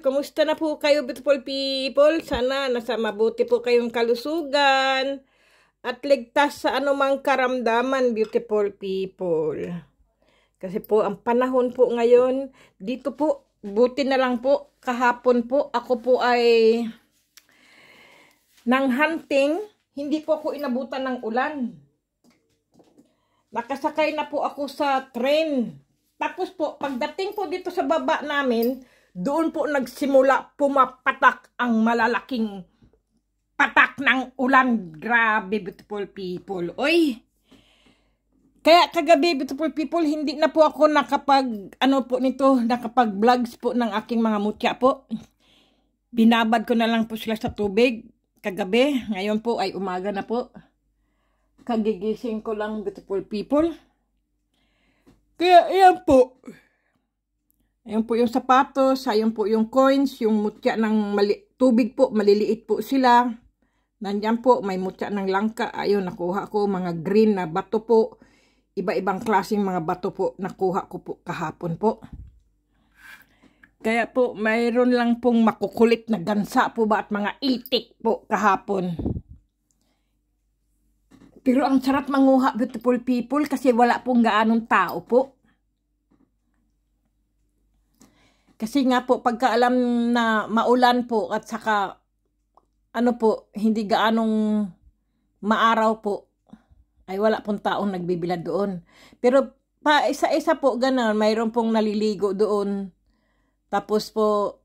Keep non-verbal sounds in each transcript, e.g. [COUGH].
Kumusta na po kayo beautiful people? Sana nasa mabuti po kayong kalusugan at ligtas sa anumang karamdaman beautiful people. Kasi po ang panahon po ngayon, dito po, buti na lang po, kahapon po, ako po ay nang hunting, hindi po ako inabutan ng ulan. Nakasakay na po ako sa train. Tapos po, pagdating po dito sa baba namin, doon po nagsimula pumapatak ang malalaking patak ng ulan. Grabe, beautiful people. Oy! Kaya kagabi, beautiful people, hindi na po ako nakapag, ano po nito, nakapag-vlogs po ng aking mga mutya po. Binabad ko na lang po sila sa tubig kagabi. Ngayon po ay umaga na po. Kagigising ko lang, beautiful people. Kaya yan po. Ayun po yung sapatos, ayun po yung coins, yung mutya ng mali tubig po, maliliit po sila. Nandyan po, may mutya ng langka. Ayun, nakuha ko mga green na bato po. Iba-ibang klaseng mga bato po, nakuha ko po kahapon po. Kaya po, mayroon lang pong makukulit na gansa po ba at mga itik po kahapon. Pero ang sarap manguha, beautiful people, kasi wala pong gaanong tao po. Kasi nga po, pagkaalam na maulan po at saka ano po, hindi gaanong maaraw po, ay wala pong taong nagbibilad doon. Pero pa isa-isa po ganun, mayroon pong naliligo doon. Tapos po,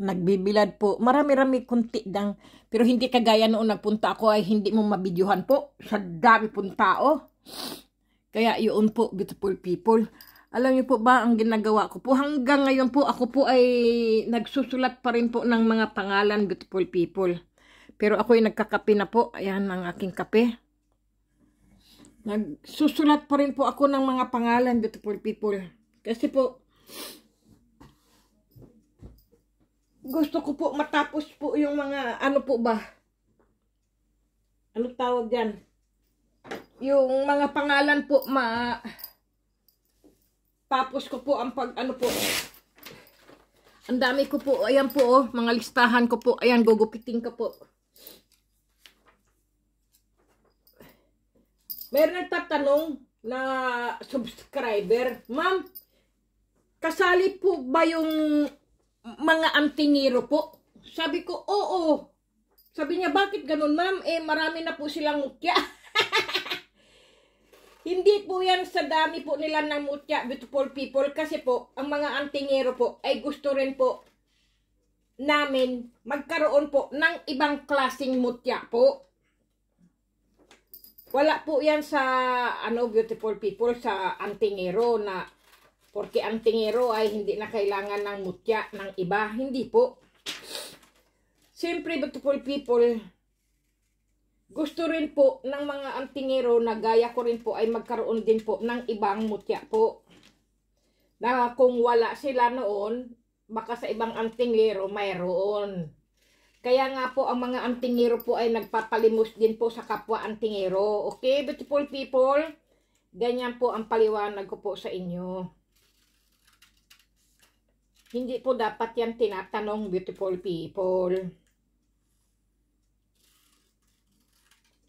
nagbibilad po. Marami-rami kunti dang, pero hindi kagaya noon nagpunta ako ay hindi mo mabidyuhan po. Sa dami pong tao. Kaya yun po, beautiful people. Alam niyo po ba ang ginagawa ko po? Hanggang ngayon po ako po ay nagsusulat pa rin po ng mga pangalan, beautiful people. Pero ako ay nagkakape na po. Ayan ang aking kape. Nagsusulat pa rin po ako ng mga pangalan, beautiful people. Kasi po, gusto ko po matapos po yung mga, ano po ba? Ano tawag yan? Yung mga pangalan po ma tapos ko po ang pag, ano po, ang dami ko po, ayan po oh, mga listahan ko po, ayan, gugupitin ko po. Meron nagtatanong na subscriber, Ma'am, kasali po ba yung mga antiniro po? Sabi ko, oo. Sabi niya, bakit ganun ma'am? Eh, marami na po silang mukya. [LAUGHS] Hindi po yan sa dami po nila ng mutya, beautiful people, kasi po, ang mga antingero po ay gusto rin po namin magkaroon po ng ibang klasing mutya po. Wala po yan sa, ano, beautiful people, sa antingero na, porque antingero ay hindi na kailangan ng mutya ng iba. Hindi po. Siyempre, beautiful people, gusto rin po ng mga antingero na gaya ko rin po ay magkaroon din po ng ibang mutya po. Na kung wala sila noon, baka sa ibang antingero mayroon. Kaya nga po ang mga antingero po ay nagpapalimos din po sa kapwa antingero. Okay, beautiful people? Ganyan po ang paliwanag ko po sa inyo. Hindi po dapat yan tinatanong beautiful people.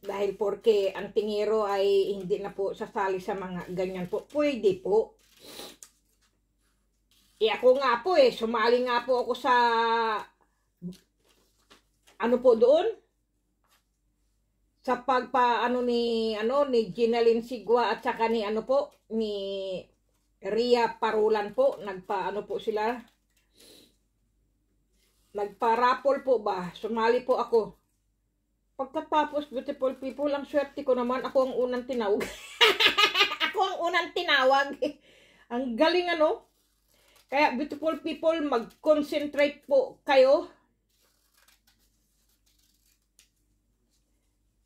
Dahil porke ang tingero ay hindi na po sasali sa mga ganyan po. Pwede po. E ako nga po eh, sumali nga po ako sa ano po doon? Sa pagpa ano ni ano ni Ginalyn Sigwa at saka ni ano po ni Ria Parulan po nagpa ano po sila nagpa-raffle po ba? Sumali po ako. Pagkatapos, beautiful people, ang swerte ko naman, ako ang unang tinawag. [LAUGHS] ako ang unang tinawag. ang galing ano. Kaya, beautiful people, mag-concentrate po kayo.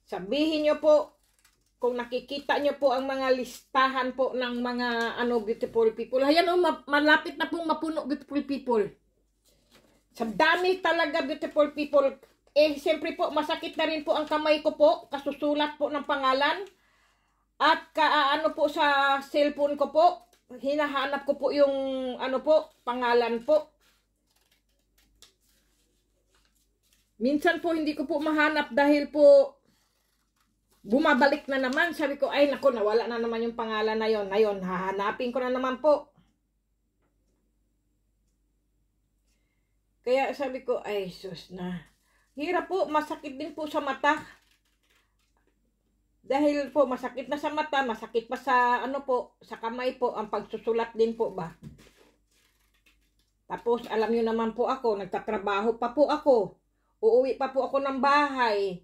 Sabihin nyo po, kung nakikita nyo po ang mga listahan po ng mga ano beautiful people. Ayan o, oh, malapit na pong mapuno beautiful people. Sa dami talaga beautiful people eh siyempre po masakit na rin po ang kamay ko po, kasusulat po ng pangalan. At kaano po sa cellphone ko po, hinahanap ko po yung ano po, pangalan po. Minsan po hindi ko po mahanap dahil po bumabalik na naman. Sabi ko, ay nako, nawala na naman yung pangalan na yon. Ngayon, hahanapin ko na naman po. Kaya sabi ko, ay sus na. Hirap po, masakit din po sa mata. Dahil po masakit na sa mata, masakit pa sa ano po, sa kamay po ang pagsusulat din po ba. Tapos alam niyo naman po ako, nagtatrabaho pa po ako. Uuwi pa po ako ng bahay.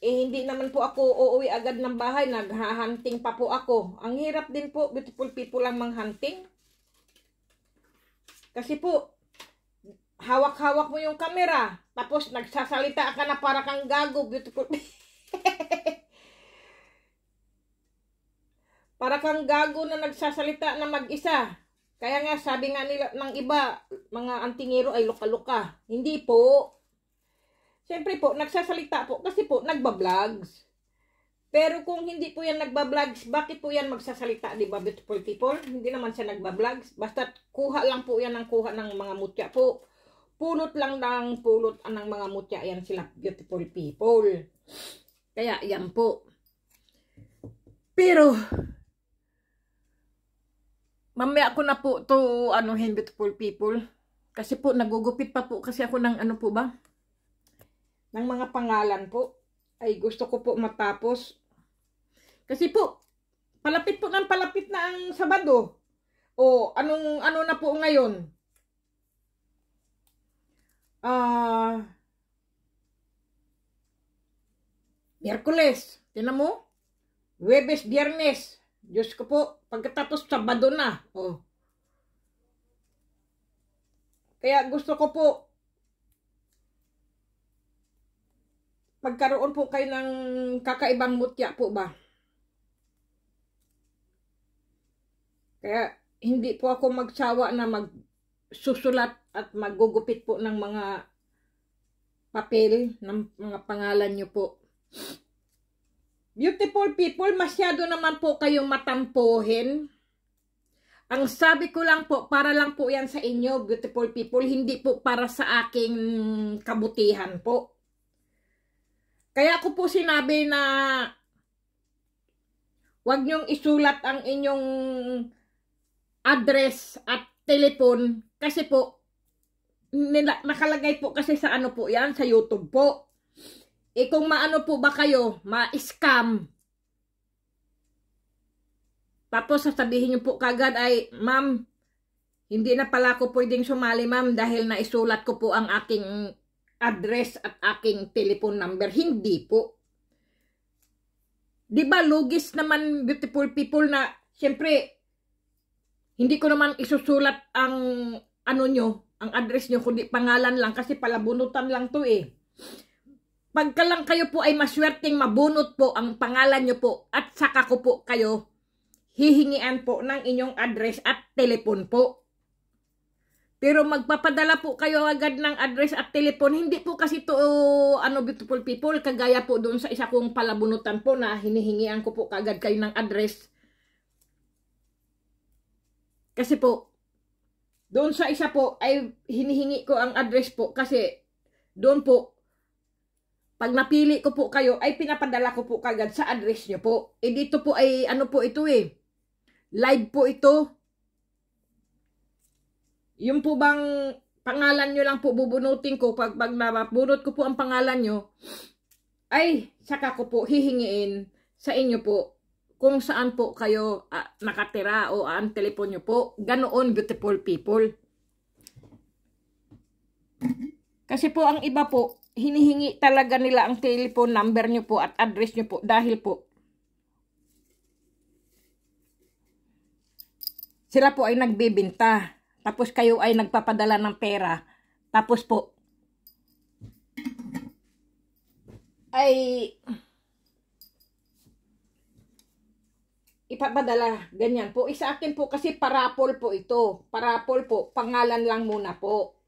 Eh hindi naman po ako uuwi agad ng bahay, naghahunting pa po ako. Ang hirap din po, beautiful people ang manghunting. Kasi po, hawak-hawak mo yung camera, tapos nagsasalita ka na para kang gago, beautiful. [LAUGHS] para kang gago na nagsasalita na mag-isa. Kaya nga sabi nga nila ng iba, mga antingero ay luka-luka. Hindi po. Siyempre po, nagsasalita po kasi po nagba-vlogs. Pero kung hindi po yan nagba-vlogs, bakit po yan magsasalita, di ba, beautiful people? Hindi naman siya nagba-vlogs. Basta kuha lang po yan ng kuha ng mga mutya po pulot lang ng pulot ng mga mutya. Ayan sila, beautiful people. Kaya, yan po. Pero, mamaya ako na po to ano, beautiful people. Kasi po, nagugupit pa po kasi ako ng ano po ba? Ng mga pangalan po. Ay, gusto ko po matapos. Kasi po, palapit po ng palapit na ang Sabado. O, anong, ano na po ngayon? ah, uh, Merkules, tinan mo, Webes, Biyernes, Diyos ko po, pagkatapos Sabado na, oh. Kaya gusto ko po, pagkaroon po kayo ng kakaibang mutya po ba? Kaya hindi po ako magsawa na mag susulat at magugupit po ng mga papel ng mga pangalan nyo po. Beautiful people, masyado naman po kayong matampohin. Ang sabi ko lang po, para lang po yan sa inyo, beautiful people, hindi po para sa aking kabutihan po. Kaya ko po sinabi na wag nyong isulat ang inyong address at telepon kasi po nila, nakalagay po kasi sa ano po yan, sa YouTube po. E kung maano po ba kayo, ma-scam. Tapos sasabihin niyo po kagad ay, ma'am, hindi na pala ko pwedeng sumali ma'am dahil naisulat ko po ang aking address at aking telephone number. Hindi po. Di ba logis naman beautiful people na, syempre, hindi ko naman isusulat ang ano nyo, ang address nyo, kundi pangalan lang kasi palabunutan lang to eh. Pagka lang kayo po ay maswerteng mabunot po ang pangalan nyo po at saka ko po kayo hihingian po ng inyong address at telepon po. Pero magpapadala po kayo agad ng address at telepon. Hindi po kasi to ano beautiful people kagaya po doon sa isa kong palabunutan po na hinihingian ko po kagad kayo ng address kasi po, doon sa isa po ay hinihingi ko ang address po kasi doon po, pag napili ko po kayo ay pinapadala ko po kagad sa address nyo po. E dito po ay ano po ito eh, live po ito. Yung po bang pangalan nyo lang po bubunutin ko, pag, pag mabunot ko po ang pangalan nyo, ay saka ko po hihingiin sa inyo po kung saan po kayo uh, nakatira o ang telepono nyo po. Ganoon, beautiful people. Kasi po ang iba po, hinihingi talaga nila ang telephone number nyo po at address nyo po dahil po sila po ay nagbebenta. Tapos kayo ay nagpapadala ng pera. Tapos po ay ipapadala. Ganyan po. Isa eh, akin po kasi parapol po ito. Parapol po. Pangalan lang muna po.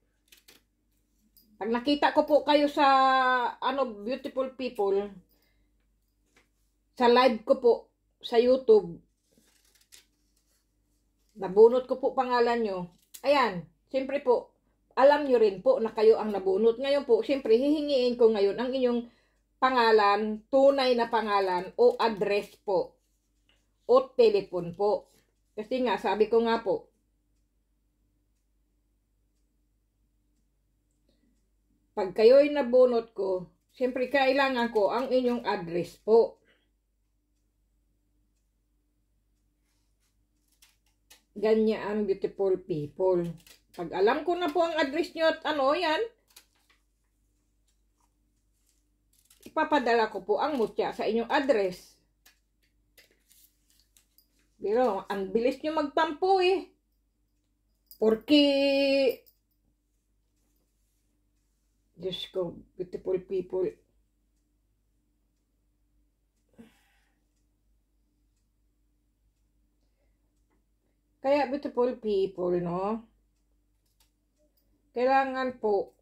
Pag nakita ko po kayo sa ano beautiful people sa live ko po sa YouTube nabunot ko po pangalan nyo. Ayan, siyempre po alam nyo rin po na kayo ang nabunot. Ngayon po, siyempre hihingiin ko ngayon ang inyong pangalan, tunay na pangalan o address po o telepon po. Kasi nga, sabi ko nga po, pag kayo'y nabunot ko, siyempre kailangan ko ang inyong address po. Ganyan ang beautiful people. Pag alam ko na po ang address nyo at ano yan, ipapadala ko po ang mutya sa inyong address. Pero, ang bilis nyo magtampo eh. Porque, Diyos ko, beautiful people. Kaya beautiful people, no? Kailangan po,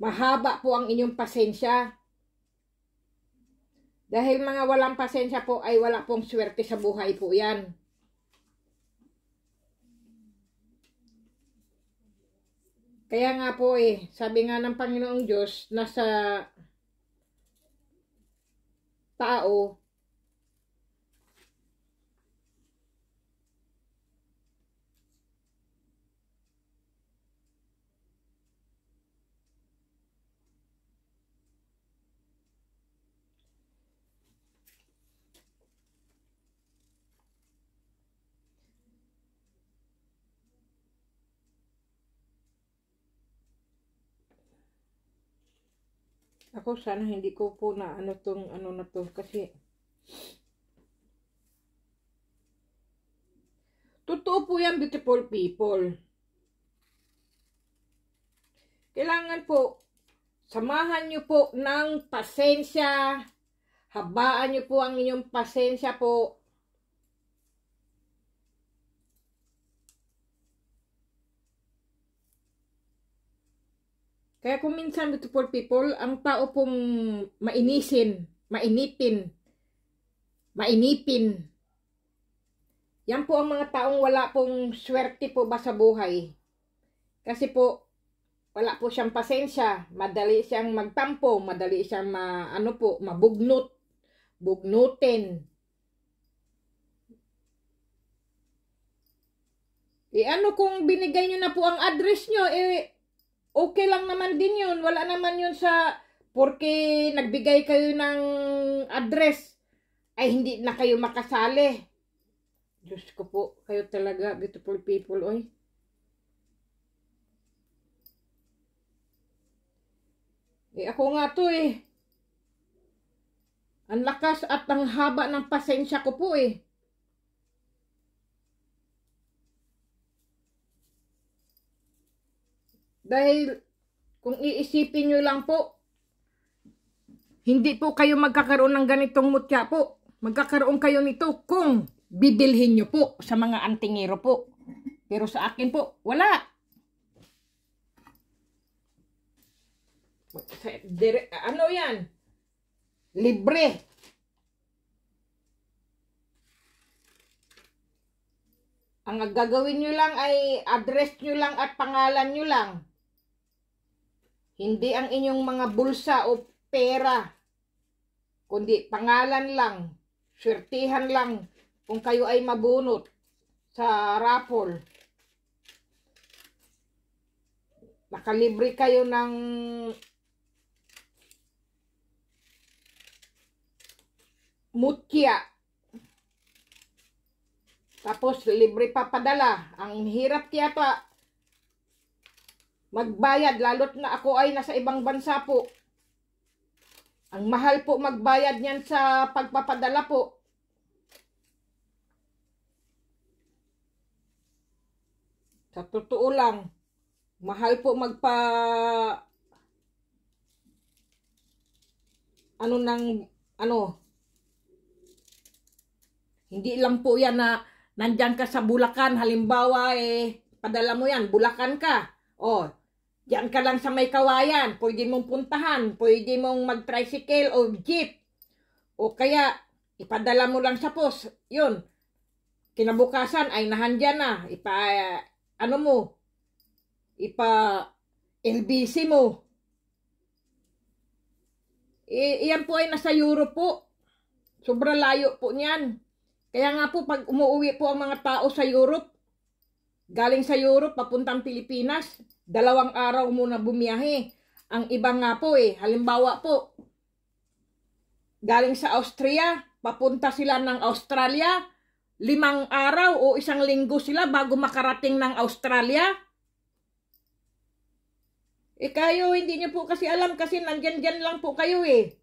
mahaba po ang inyong pasensya dahil mga walang pasensya po ay wala pong swerte sa buhay po yan. Kaya nga po eh, sabi nga ng Panginoong Diyos, nasa tao ako. Sana hindi ko po na ano tong ano na to. Kasi Totoo po yan, beautiful people. Kailangan po, samahan nyo po ng pasensya. Habaan nyo po ang inyong pasensya po Kaya kung minsan, beautiful people, ang tao pong mainisin, mainipin, mainipin. Yan po ang mga taong wala pong swerte po ba sa buhay. Kasi po, wala po siyang pasensya, madali siyang magtampo, madali siyang ma, ano po, mabugnot, bugnutin. E ano kung binigay nyo na po ang address nyo, eh, okay lang naman din yun. Wala naman yun sa, porque nagbigay kayo ng address, ay hindi na kayo makasali. Diyos ko po, kayo talaga, beautiful people, oy. Eh, ako nga to eh. Ang lakas at ang haba ng pasensya ko po eh. Dahil kung iisipin nyo lang po, hindi po kayo magkakaroon ng ganitong mutya po. Magkakaroon kayo nito kung bibilhin nyo po sa mga antingero po. Pero sa akin po, wala. Dire, ano yan? Libre. Ang gagawin nyo lang ay address nyo lang at pangalan nyo lang. Hindi ang inyong mga bulsa o pera, kundi pangalan lang, swertihan lang kung kayo ay mabunot sa raffle. Nakalibre kayo ng mutya. Tapos libre pa padala. Ang hirap kaya pa magbayad lalot na ako ay nasa ibang bansa po. Ang mahal po magbayad niyan sa pagpapadala po. Sa totoo lang, mahal po magpa ano nang ano hindi lang po yan na nandyan ka sa Bulacan halimbawa eh padala mo yan Bulacan ka oh Diyan ka lang sa may kawayan, pwede mong puntahan, pwede mong mag-tricycle o jeep. O kaya, ipadala mo lang sa post. Yun, kinabukasan ay nahandyan na. Ipa, ano mo, ipa LBC mo. E, iyan po ay nasa Europe po. Sobra layo po niyan. Kaya nga po, pag umuwi po ang mga tao sa Europe, Galing sa Europe, papuntang Pilipinas, dalawang araw muna bumiyahe. Ang iba nga po eh, halimbawa po, galing sa Austria, papunta sila ng Australia, limang araw o isang linggo sila bago makarating ng Australia. Eh kayo, hindi niyo po kasi alam kasi nandyan-dyan lang po kayo eh.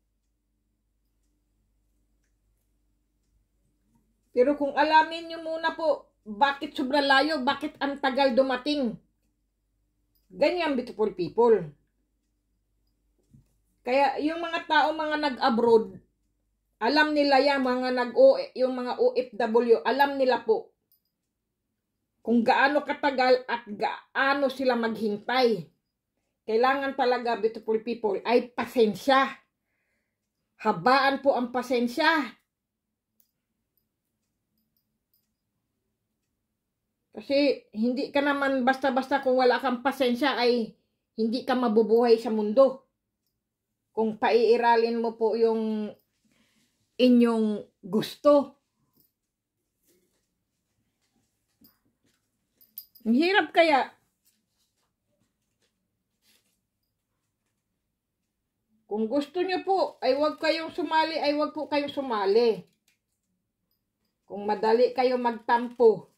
Pero kung alamin niyo muna po bakit sobrang layo? Bakit ang tagal dumating? Ganyan, beautiful people. Kaya yung mga tao, mga nag-abroad, alam nila yan, mga nag yung mga OFW, alam nila po kung gaano katagal at gaano sila maghintay. Kailangan talaga, beautiful people, ay pasensya. Habaan po ang pasensya. Kasi hindi ka naman basta-basta kung wala kang pasensya ay hindi ka mabubuhay sa mundo. Kung paiiralin mo po yung inyong gusto. Ang hirap kaya. Kung gusto niyo po, ay huwag kayong sumali, ay huwag po kayong sumali. Kung madali kayo magtampo,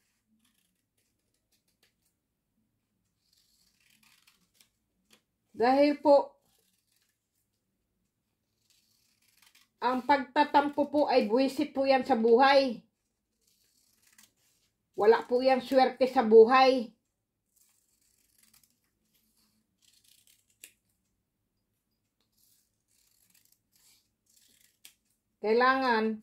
Dahil po, ang pagtatampo po ay buwisit po yan sa buhay. Wala po yan swerte sa buhay. Kailangan,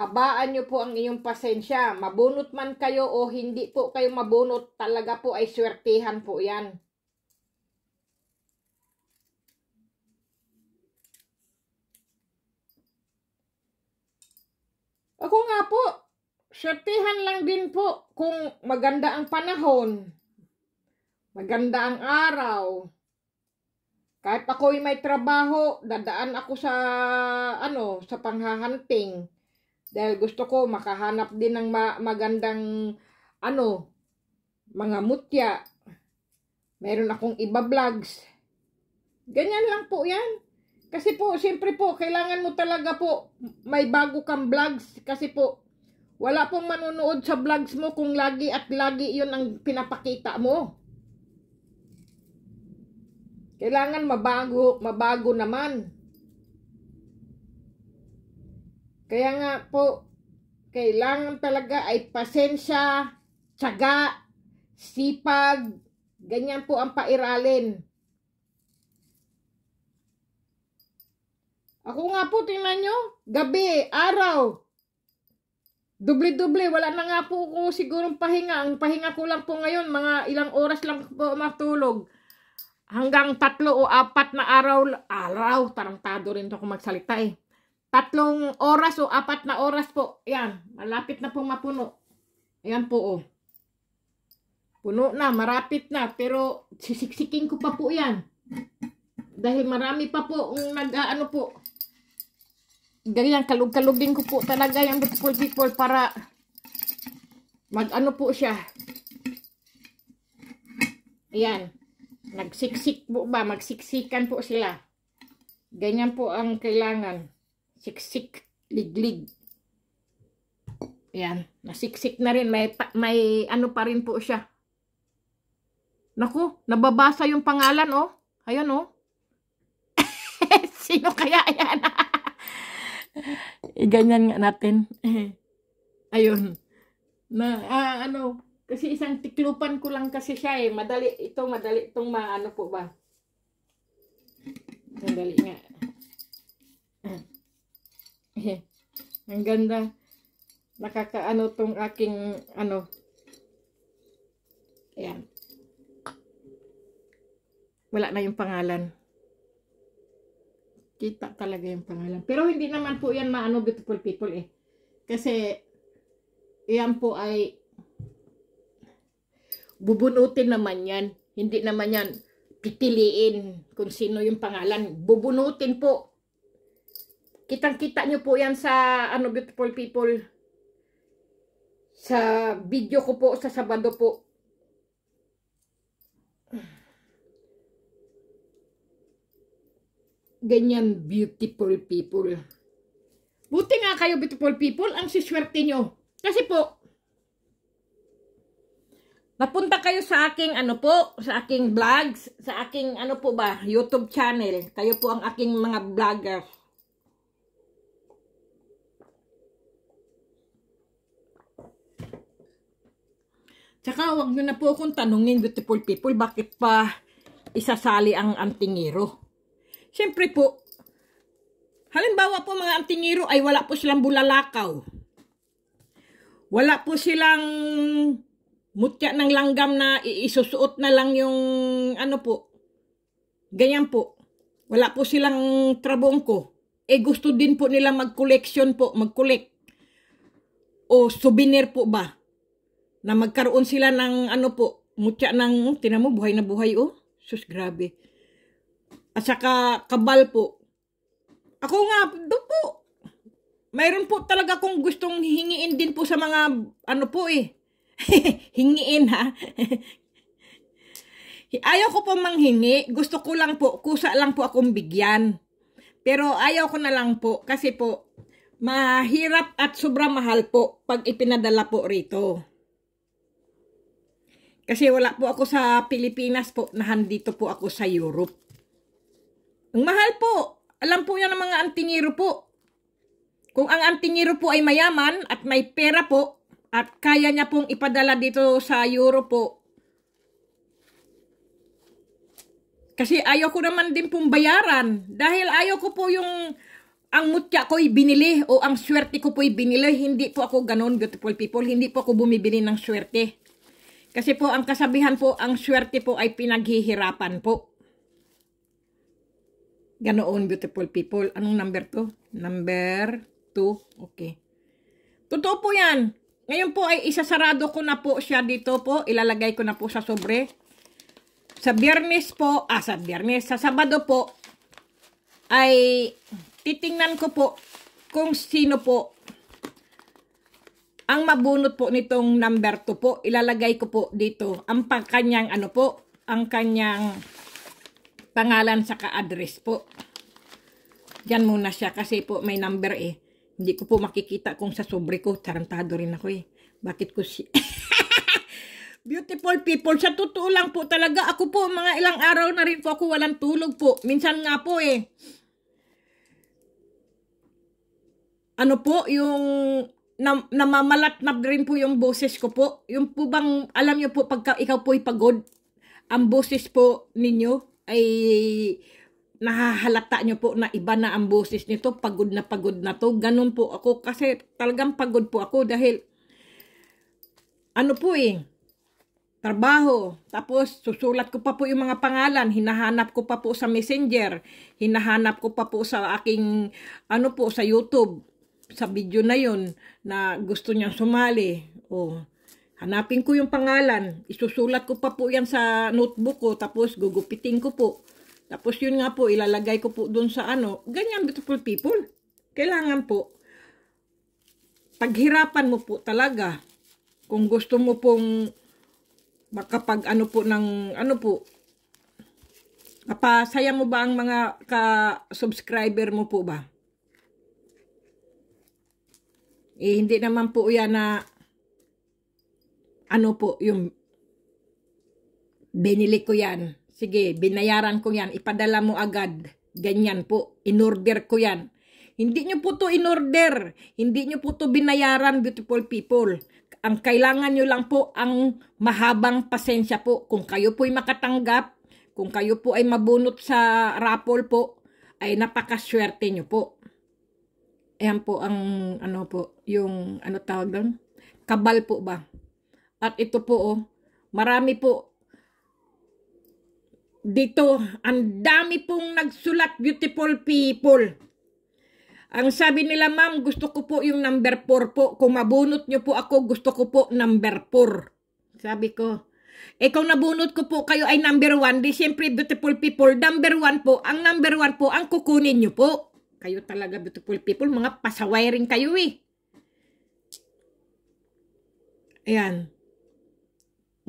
habaan nyo po ang inyong pasensya. Mabunot man kayo o hindi po kayo mabunot, talaga po ay swertihan po yan. Syertihan lang din po kung maganda ang panahon, maganda ang araw. Kahit ako'y may trabaho, dadaan ako sa, ano, sa panghahanting. Dahil gusto ko makahanap din ng ma magandang, ano, mga mutya. Meron akong iba vlogs. Ganyan lang po yan. Kasi po, siyempre po, kailangan mo talaga po may bago kang vlogs. Kasi po, wala pong manonood sa vlogs mo kung lagi at lagi yon ang pinapakita mo. Kailangan mabago, mabago naman. Kaya nga po, kailangan talaga ay pasensya, tsaga, sipag, ganyan po ang pairalin. Ako nga po, tingnan nyo, gabi, araw, Dubli-dubli, wala na nga po ko sigurong pahinga. Ang pahinga ko lang po ngayon, mga ilang oras lang po matulog. Hanggang tatlo o apat na araw, araw, tarantado rin ako magsalita eh. Tatlong oras o apat na oras po. Yan, malapit na pong mapuno. Ayan po oh. Puno na, marapit na, pero sisiksikin ko pa po yan. Dahil marami pa po, nag-ano po, ganyan, kalug-kalugin ko po talaga yung beautiful people para mag-ano po siya. Ayan. Nagsiksik po ba? Magsiksikan po sila. Ganyan po ang kailangan. Siksik, liglig. Ayan. Nasiksik na rin. May, may ano pa rin po siya. Naku, nababasa yung pangalan, oh. Ayan, oh. [LAUGHS] Sino kaya yan? [LAUGHS] Iganyan eh, nga natin. [LAUGHS] Ayun. Na, ah, ano, kasi isang tiklupan ko lang kasi siya eh. Madali, ito, madali itong maano po ba. Sandali nga. [LAUGHS] Ang ganda. Nakakaano tong aking, ano. Ayan. Wala na yung pangalan. Kita talaga yung pangalan. Pero hindi naman po yan maano beautiful people eh. Kasi yan po ay bubunutin naman yan. Hindi naman yan pipiliin kung sino yung pangalan. Bubunutin po. Kitang-kita nyo po yan sa ano beautiful people. Sa video ko po sa Sabado po. ganyan beautiful people. Buti nga kayo beautiful people ang siswerte nyo. Kasi po, Napunta kayo sa aking ano po, sa aking vlogs, sa aking ano po ba, YouTube channel. Kayo po ang aking mga vlogger. Tsaka wag nyo na po akong tanungin beautiful people, bakit pa isasali ang antingero? Siyempre po, halimbawa po mga antingiro ay wala po silang bulalakaw. Wala po silang mutya ng langgam na isusuot na lang yung ano po. Ganyan po. Wala po silang trabongko. Eh gusto din po nila mag-collection po, mag-collect. O souvenir po ba? Na magkaroon sila ng ano po, mutya ng, hmm, tinan buhay na buhay oh. Sus, grabe at saka kabal po. Ako nga, doon po. Mayroon po talaga kung gustong hingiin din po sa mga ano po eh. [LAUGHS] hingiin ha. [LAUGHS] ayaw ko po manghingi. Gusto ko lang po, kusa lang po akong bigyan. Pero ayaw ko na lang po kasi po mahirap at sobra mahal po pag ipinadala po rito. Kasi wala po ako sa Pilipinas po, nahan dito po ako sa Europe. Ang mahal po. Alam po yan ng mga antingiro po. Kung ang antingiro po ay mayaman at may pera po at kaya niya pong ipadala dito sa euro po, Kasi ayoko naman din pong bayaran. Dahil ayoko po yung ang mutya ko'y binili o ang swerte ko po'y binili. Hindi po ako ganon, beautiful people. Hindi po ako bumibili ng swerte. Kasi po, ang kasabihan po, ang swerte po ay pinaghihirapan po. Ganoon, beautiful people. Anong number to? Number 2. Okay. Totoo po yan. Ngayon po ay isasarado ko na po siya dito po. Ilalagay ko na po sa sobre. Sa biyernes po, ah sa biyernes, sa sabado po, ay titingnan ko po kung sino po ang mabunot po nitong number 2 po. Ilalagay ko po dito ang kanyang ano po, ang kanyang pangalan sa ka-address po. Diyan muna siya kasi po may number eh. Hindi ko po makikita kung sa sobre ko. Tarantado rin ako eh. Bakit ko si... [LAUGHS] Beautiful people, sa totoo lang po talaga, ako po mga ilang araw na rin po ako walang tulog po. Minsan nga po eh. Ano po, yung na, namamalat rin po yung boses ko po. Yung po bang, alam nyo po, pagka ikaw po'y pagod, ang boses po ninyo, ay nahahalata nyo po na iba na ang boses nito, pagod na pagod na to. Ganun po ako kasi talagang pagod po ako dahil ano po eh, trabaho. Tapos susulat ko pa po yung mga pangalan, hinahanap ko pa po sa messenger, hinahanap ko pa po sa aking ano po sa YouTube, sa video na yon na gusto niyang sumali. Oh, Hanapin ko yung pangalan. Isusulat ko pa po yan sa notebook ko. Tapos gugupitin ko po. Tapos yun nga po, ilalagay ko po dun sa ano. Ganyan, beautiful people. Kailangan po. Paghirapan mo po talaga. Kung gusto mo pong makapag ano po ng ano po. Mapasaya mo ba ang mga ka-subscriber mo po ba? Eh, hindi naman po yan na ano po yung binili ko yan. Sige, binayaran ko yan. Ipadala mo agad. Ganyan po. Inorder ko yan. Hindi nyo po to inorder. Hindi nyo po to binayaran, beautiful people. Ang kailangan nyo lang po ang mahabang pasensya po. Kung kayo po'y makatanggap, kung kayo po ay mabunot sa raffle po, ay napakaswerte nyo po. Ayan po ang ano po, yung ano tawag doon? Kabal po ba? At ito po, oh, marami po dito, ang dami pong nagsulat beautiful people. Ang sabi nila, ma'am, gusto ko po yung number 4 po. Kung mabunot nyo po ako, gusto ko po number 4. Sabi ko, eh kung nabunot ko po kayo ay number 1, di siyempre beautiful people, number 1 po, ang number 1 po, ang kukunin nyo po. Kayo talaga beautiful people, mga pasaway rin kayo eh. Ayan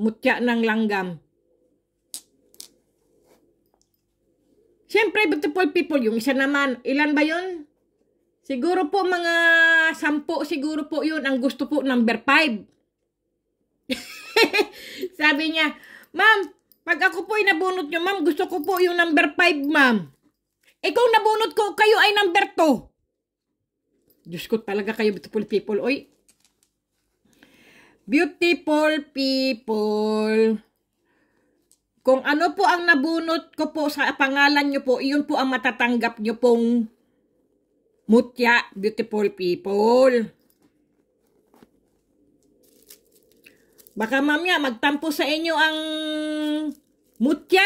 mutya ng langgam. Siyempre, beautiful people, yung isa naman, ilan ba yun? Siguro po mga sampu, siguro po yun ang gusto po number 5. [LAUGHS] Sabi niya, Ma'am, pag ako po ay nabunot nyo, ma'am, gusto ko po yung number 5, ma'am. Eh kung nabunot ko, kayo ay number 2. Diyos ko talaga kayo, beautiful people. Oy, Beautiful people. Kung ano po ang nabunot ko po sa pangalan nyo po, iyon po ang matatanggap nyo pong mutya, beautiful people. Baka mamaya magtampo sa inyo ang mutya.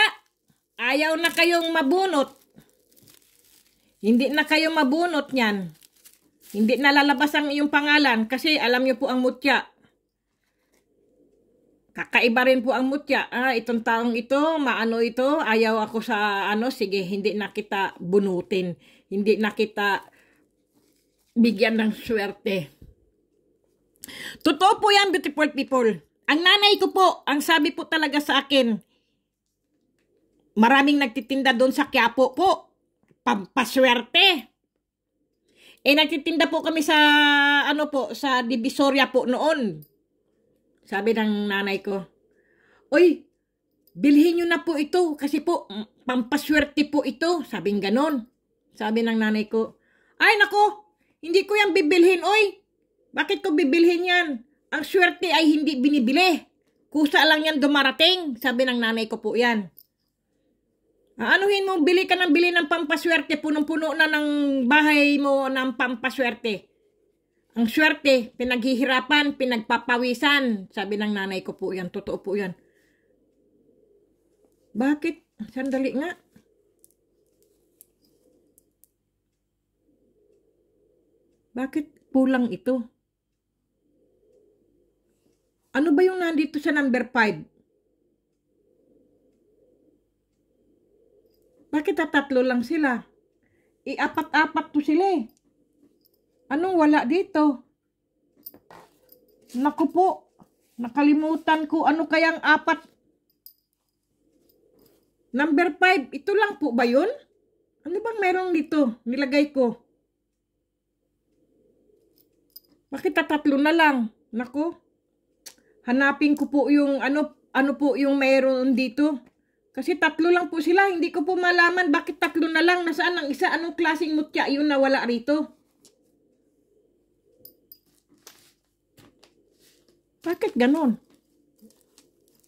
Ayaw na kayong mabunot. Hindi na kayo mabunot niyan. Hindi na lalabas ang iyong pangalan kasi alam nyo po ang mutya Kakaiba rin po ang mutya. Ah, itong taong ito, maano ito, ayaw ako sa ano, sige, hindi na kita bunutin. Hindi na kita bigyan ng swerte. Totoo po yan, beautiful people. Ang nanay ko po, ang sabi po talaga sa akin, maraming nagtitinda doon sa Quiapo po. Pampaswerte. Eh, nagtitinda po kami sa, ano po, sa Divisoria po noon. Sabi ng nanay ko, Uy, bilhin nyo na po ito kasi po, mm, pampaswerte po ito. Sabing ganon. Sabi ng nanay ko, Ay nako, hindi ko yan bibilhin, oy. Bakit ko bibilhin yan? Ang swerte ay hindi binibili. Kusa lang yan dumarating. Sabi ng nanay ko po yan. Aanuhin mo, bili ka ng bili ng pampaswerte, punong-puno na ng bahay mo ng pampaswerte. Ang swerte, pinaghihirapan, pinagpapawisan. Sabi ng nanay ko po yan, totoo po yan. Bakit? Sandali nga. Bakit pulang ito? Ano ba yung nandito sa number 5? Bakit tatatlo lang sila? Iapat-apat to sila eh. Anong wala dito? Naku po. Nakalimutan ko. Ano kayang apat? Number 5. Ito lang po ba yun? Ano bang meron dito? Nilagay ko. Bakit tatlo na lang? Naku. Hanapin ko po yung ano, ano po yung meron dito. Kasi tatlo lang po sila. Hindi ko po malaman bakit tatlo na lang. Nasaan ang isa? Anong klaseng mutya yun na wala rito? Bakit ganon?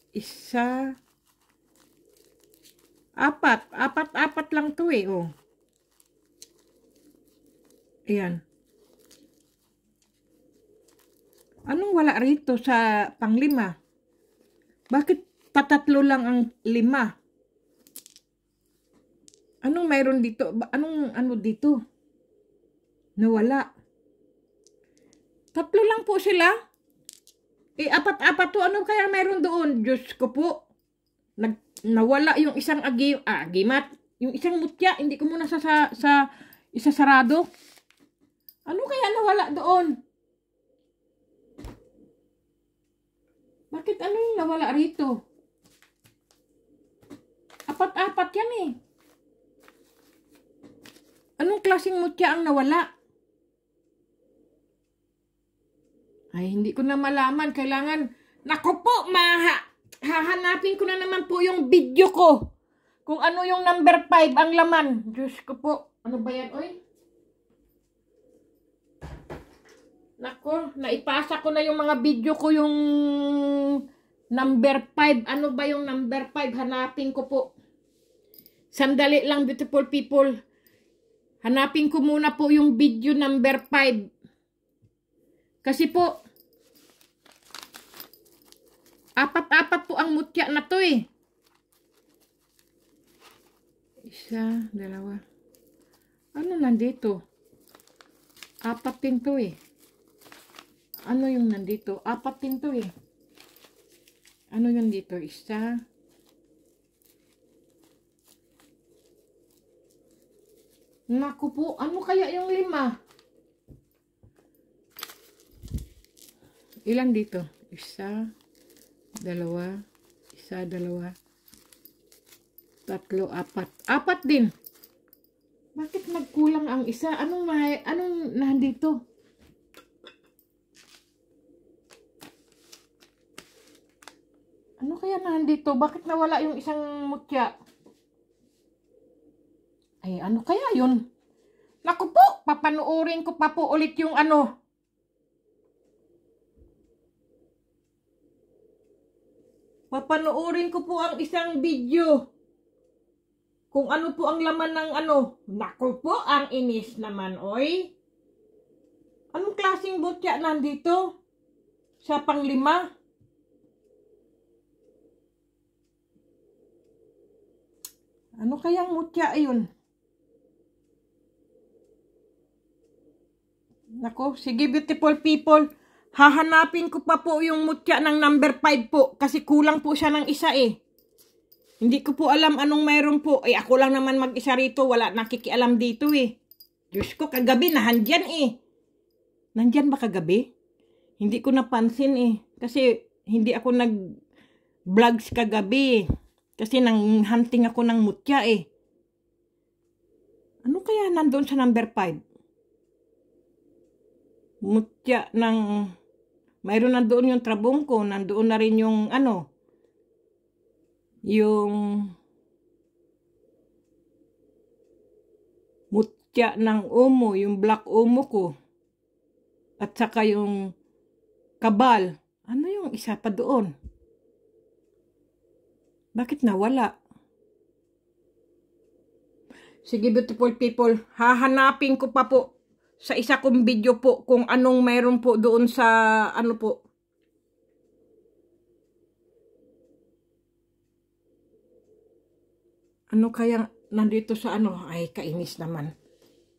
Isa, apat, apat, apat lang to eh, oh. Ayan. Anong wala rito sa panglima? Bakit tatatlo lang ang lima? Anong mayroon dito? Anong ano dito? Nawala. Tatlo lang po sila. Eh, apat-apat to. Ano kaya meron doon? Diyos ko po. Nag, nawala yung isang agi, ah, gimat. Yung isang mutya. Hindi ko muna sa, sa, sa isasarado. Ano kaya nawala doon? Bakit ano yung nawala rito? Apat-apat yan eh. Anong klaseng mutya ang nawala? Ay, hindi ko na malaman. Kailangan, naku po, maha. Hahanapin ko na naman po yung video ko. Kung ano yung number 5 ang laman. Diyos ko po. Ano ba yan, oy? Nako, naipasa ko na yung mga video ko yung number 5. Ano ba yung number 5? Hanapin ko po. Sandali lang, beautiful people. Hanapin ko muna po yung video number 5. Kasi po, apat-apat po ang mutya na to eh. Isa, dalawa. Ano nandito? Apat din to eh. Ano yung nandito? Apat din to eh. Ano yung dito? Isa. Naku po, ano kaya yung lima? Ilan dito? Isa, dalawa, isa, dalawa, tatlo, apat. Apat din. Bakit nagkulang ang isa? Anong may, anong nandito? Ano kaya nandito? Bakit nawala yung isang mutya? Ay, ano kaya yun? Naku po, papanoorin ko pa po ulit yung ano. papanoorin ko po ang isang video kung ano po ang laman ng ano. Nako po, ang inis naman, oy. Anong klaseng butya nandito? Sa panglima? Ano kayang mutya yun? Nako, sige beautiful people. Hahanapin ko pa po yung mutya ng number 5 po kasi kulang po siya ng isa eh. Hindi ko po alam anong meron po. Eh ako lang naman mag-isa rito, wala nakikialam dito eh. Diyos ko, kagabi nahandyan eh. Nandyan ba kagabi? Hindi ko napansin eh. Kasi hindi ako nag-vlogs kagabi eh. Kasi nang hunting ako ng mutya eh. Ano kaya nandoon sa number 5? Mutya ng mayroon nandoon yung trabong ko, nandoon na rin yung ano, yung mutya ng umo, yung black umo ko. At saka yung kabal. Ano yung isa pa doon? Bakit nawala? Sige beautiful people, hahanapin ko pa po sa isa kong video po kung anong meron po doon sa ano po. Ano kaya nandito sa ano? Ay, kainis naman.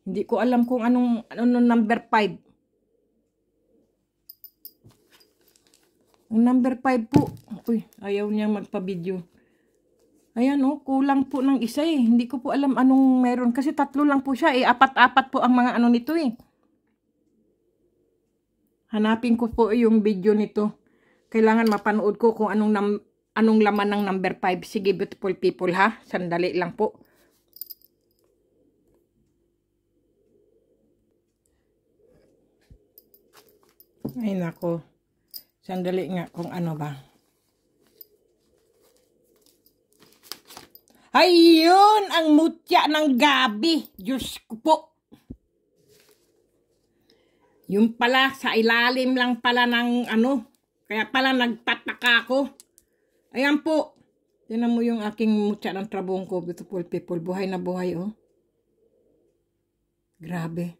Hindi ko alam kung anong, anong number 5. Ang number 5 po. Uy, ayaw niyang magpa-video. Ayan oh, kulang po ng isa eh. Hindi ko po alam anong meron. Kasi tatlo lang po siya eh. Apat-apat po ang mga ano nito eh. Hanapin ko po yung video nito. Kailangan mapanood ko kung anong, nam anong laman ng number 5. Sige beautiful people ha. Sandali lang po. Ay nako. Sandali nga kung ano ba. Ayun ang mutya ng gabi. Diyos ko po. Yung pala, sa ilalim lang pala ng ano. Kaya pala nagtataka ako. Ayan po. Tinan mo yung aking mutya ng trabong ko. Beautiful people. Buhay na buhay oh. Grabe.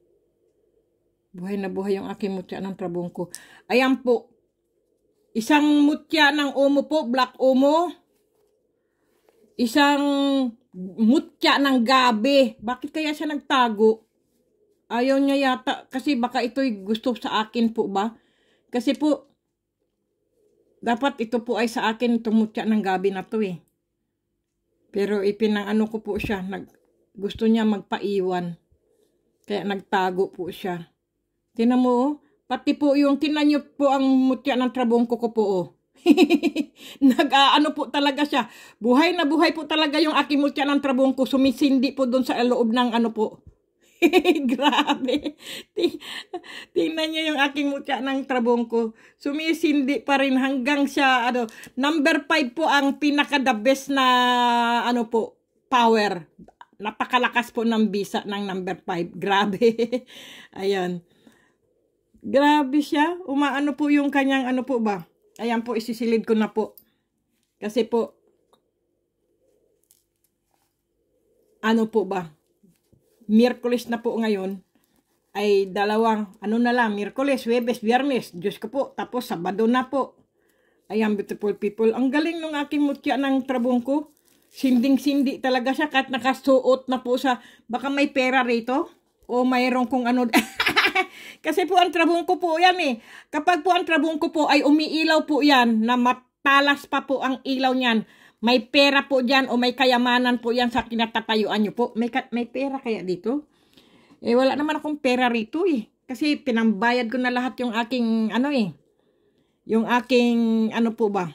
Buhay na buhay yung aking mutya ng trabong ko. Ayan po. Isang mutya ng umo po. Black umo. Isang mutya ng gabi. Bakit kaya siya nagtago? Ayaw niya yata. Kasi baka ito'y gusto sa akin po ba? Kasi po, dapat ito po ay sa akin itong mutya ng gabi na to eh. Pero ipinangano ko po siya. Nag, gusto niya magpaiwan. Kaya nagtago po siya. Tinan mo, oh, pati po yung, tinan po ang mutya ng trabong ko ko po oh. [LAUGHS] nag uh, ano po talaga siya. Buhay na buhay po talaga yung aking multya ng trabongko. Sumisindi po doon sa loob ng ano po. [LAUGHS] Grabe. Ting tingnan niyo yung aking mutya ng trabongko. Sumisindi pa rin hanggang siya ano, number 5 po ang pinaka the best na ano po power. Napakalakas po ng bisa ng number 5. Grabe. [LAUGHS] Ayun. Grabe siya. Umaano po yung kanyang ano po ba? Ayan po, isisilid ko na po. Kasi po, ano po ba? Miyerkules na po ngayon ay dalawang, ano na lang, Miyerkules, Webes, Biyernes. Diyos ko po, tapos Sabado na po. Ayan, beautiful people. Ang galing nung aking mutya ng trabong ko. Sinding-sindi talaga siya kahit nakasuot na po sa, baka may pera rito o mayroong kung ano. [LAUGHS] Kasi po ang trabungko po yan eh. Kapag po ang trabungko po ay umiilaw po yan na matalas pa po ang ilaw niyan. May pera po dyan o may kayamanan po yan sa kinatatayuan nyo po. May, may pera kaya dito? Eh wala naman akong pera rito eh. Kasi pinambayad ko na lahat yung aking ano eh. Yung aking ano po ba?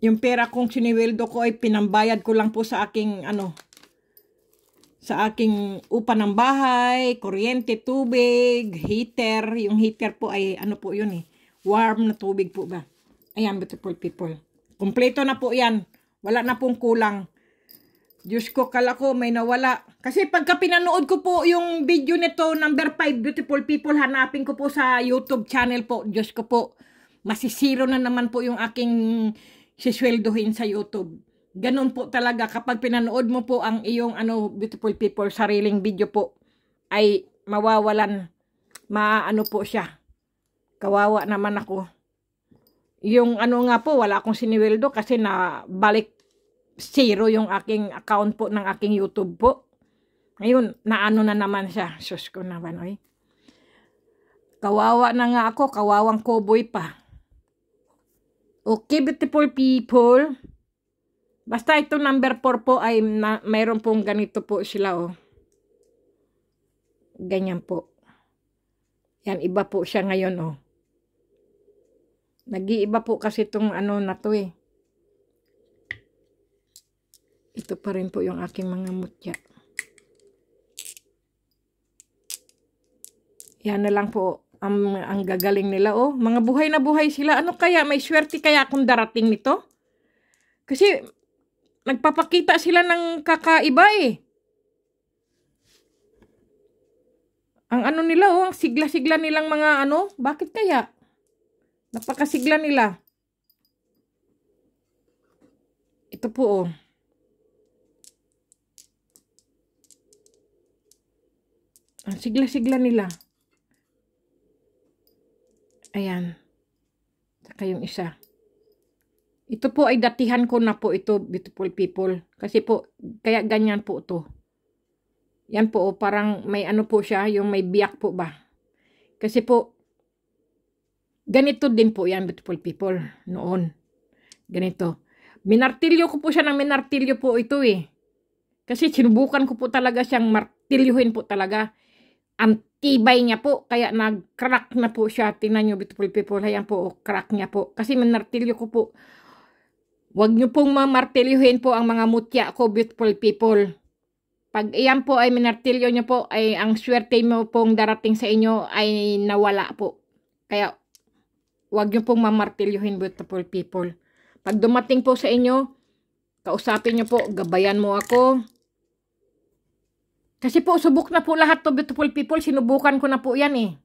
Yung pera kong siniweldo ko ay pinambayad ko lang po sa aking ano sa aking upa ng bahay, kuryente, tubig, heater. Yung heater po ay ano po yun eh, warm na tubig po ba. Ayan, beautiful people. Kompleto na po yan. Wala na pong kulang. Diyos ko, kala ko may nawala. Kasi pagka pinanood ko po yung video nito, number 5, beautiful people, hanapin ko po sa YouTube channel po. Diyos ko po, masisiro na naman po yung aking sisweldohin sa YouTube. Ganun po talaga kapag pinanood mo po ang iyong ano beautiful people sariling video po ay mawawalan maano po siya. Kawawa naman ako. Yung ano nga po wala akong siniweldo kasi na balik zero yung aking account po ng aking YouTube po. Ngayon, naano na naman siya. Sus ko naman, oy. Kawawa na nga ako, kawawang cowboy pa. Okay, beautiful people. Basta itong number 4 po ay na, mayroon pong ganito po sila oh. Ganyan po. Yan, iba po siya ngayon oh. Nag-iiba po kasi itong ano na to eh. Ito pa rin po yung aking mga mutya. Yan na lang po ang, ang gagaling nila oh. Mga buhay na buhay sila. Ano kaya? May swerte kaya kung darating nito? Kasi nagpapakita sila ng kakaiba eh. Ang ano nila oh, ang sigla-sigla nilang mga ano, bakit kaya? Napakasigla nila. Ito po oh. Ang sigla-sigla nila. Ayan. Saka yung isa. Ito po ay datihan ko na po ito, beautiful people. Kasi po, kaya ganyan po to. Yan po, oh, parang may ano po siya, yung may biyak po ba. Kasi po, ganito din po yan, beautiful people, noon. Ganito. Minartilyo ko po siya ng minartilyo po ito eh. Kasi sinubukan ko po talaga siyang martilyohin po talaga. Ang tibay niya po. Kaya nag-crack na po siya. Tingnan nyo, beautiful people. Ayan po, oh, crack niya po. Kasi minartilyo ko po Huwag niyo pong mamartilyuhin po ang mga mutya ko, beautiful people. Pag iyan po ay minartilyo niyo po, ay ang swerte mo pong darating sa inyo ay nawala po. Kaya, huwag niyo pong mamartilyuhin, beautiful people. Pag dumating po sa inyo, kausapin niyo po, gabayan mo ako. Kasi po, subok na po lahat to, beautiful people. Sinubukan ko na po yan eh.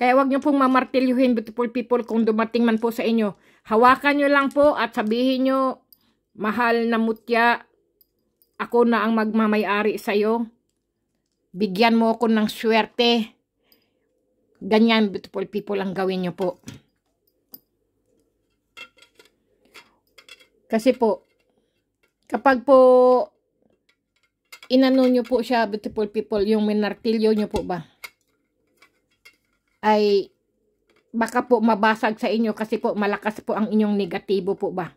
Kaya wag niyo pong mamartilyuhin beautiful people kung dumating man po sa inyo. Hawakan niyo lang po at sabihin niyo, mahal na mutya, ako na ang magmamayari iyo. Bigyan mo ako ng swerte. Ganyan beautiful people ang gawin niyo po. Kasi po, kapag po inano nyo po siya beautiful people, yung minartilyo niyo po ba? ay baka po mabasag sa inyo kasi po malakas po ang inyong negatibo po ba.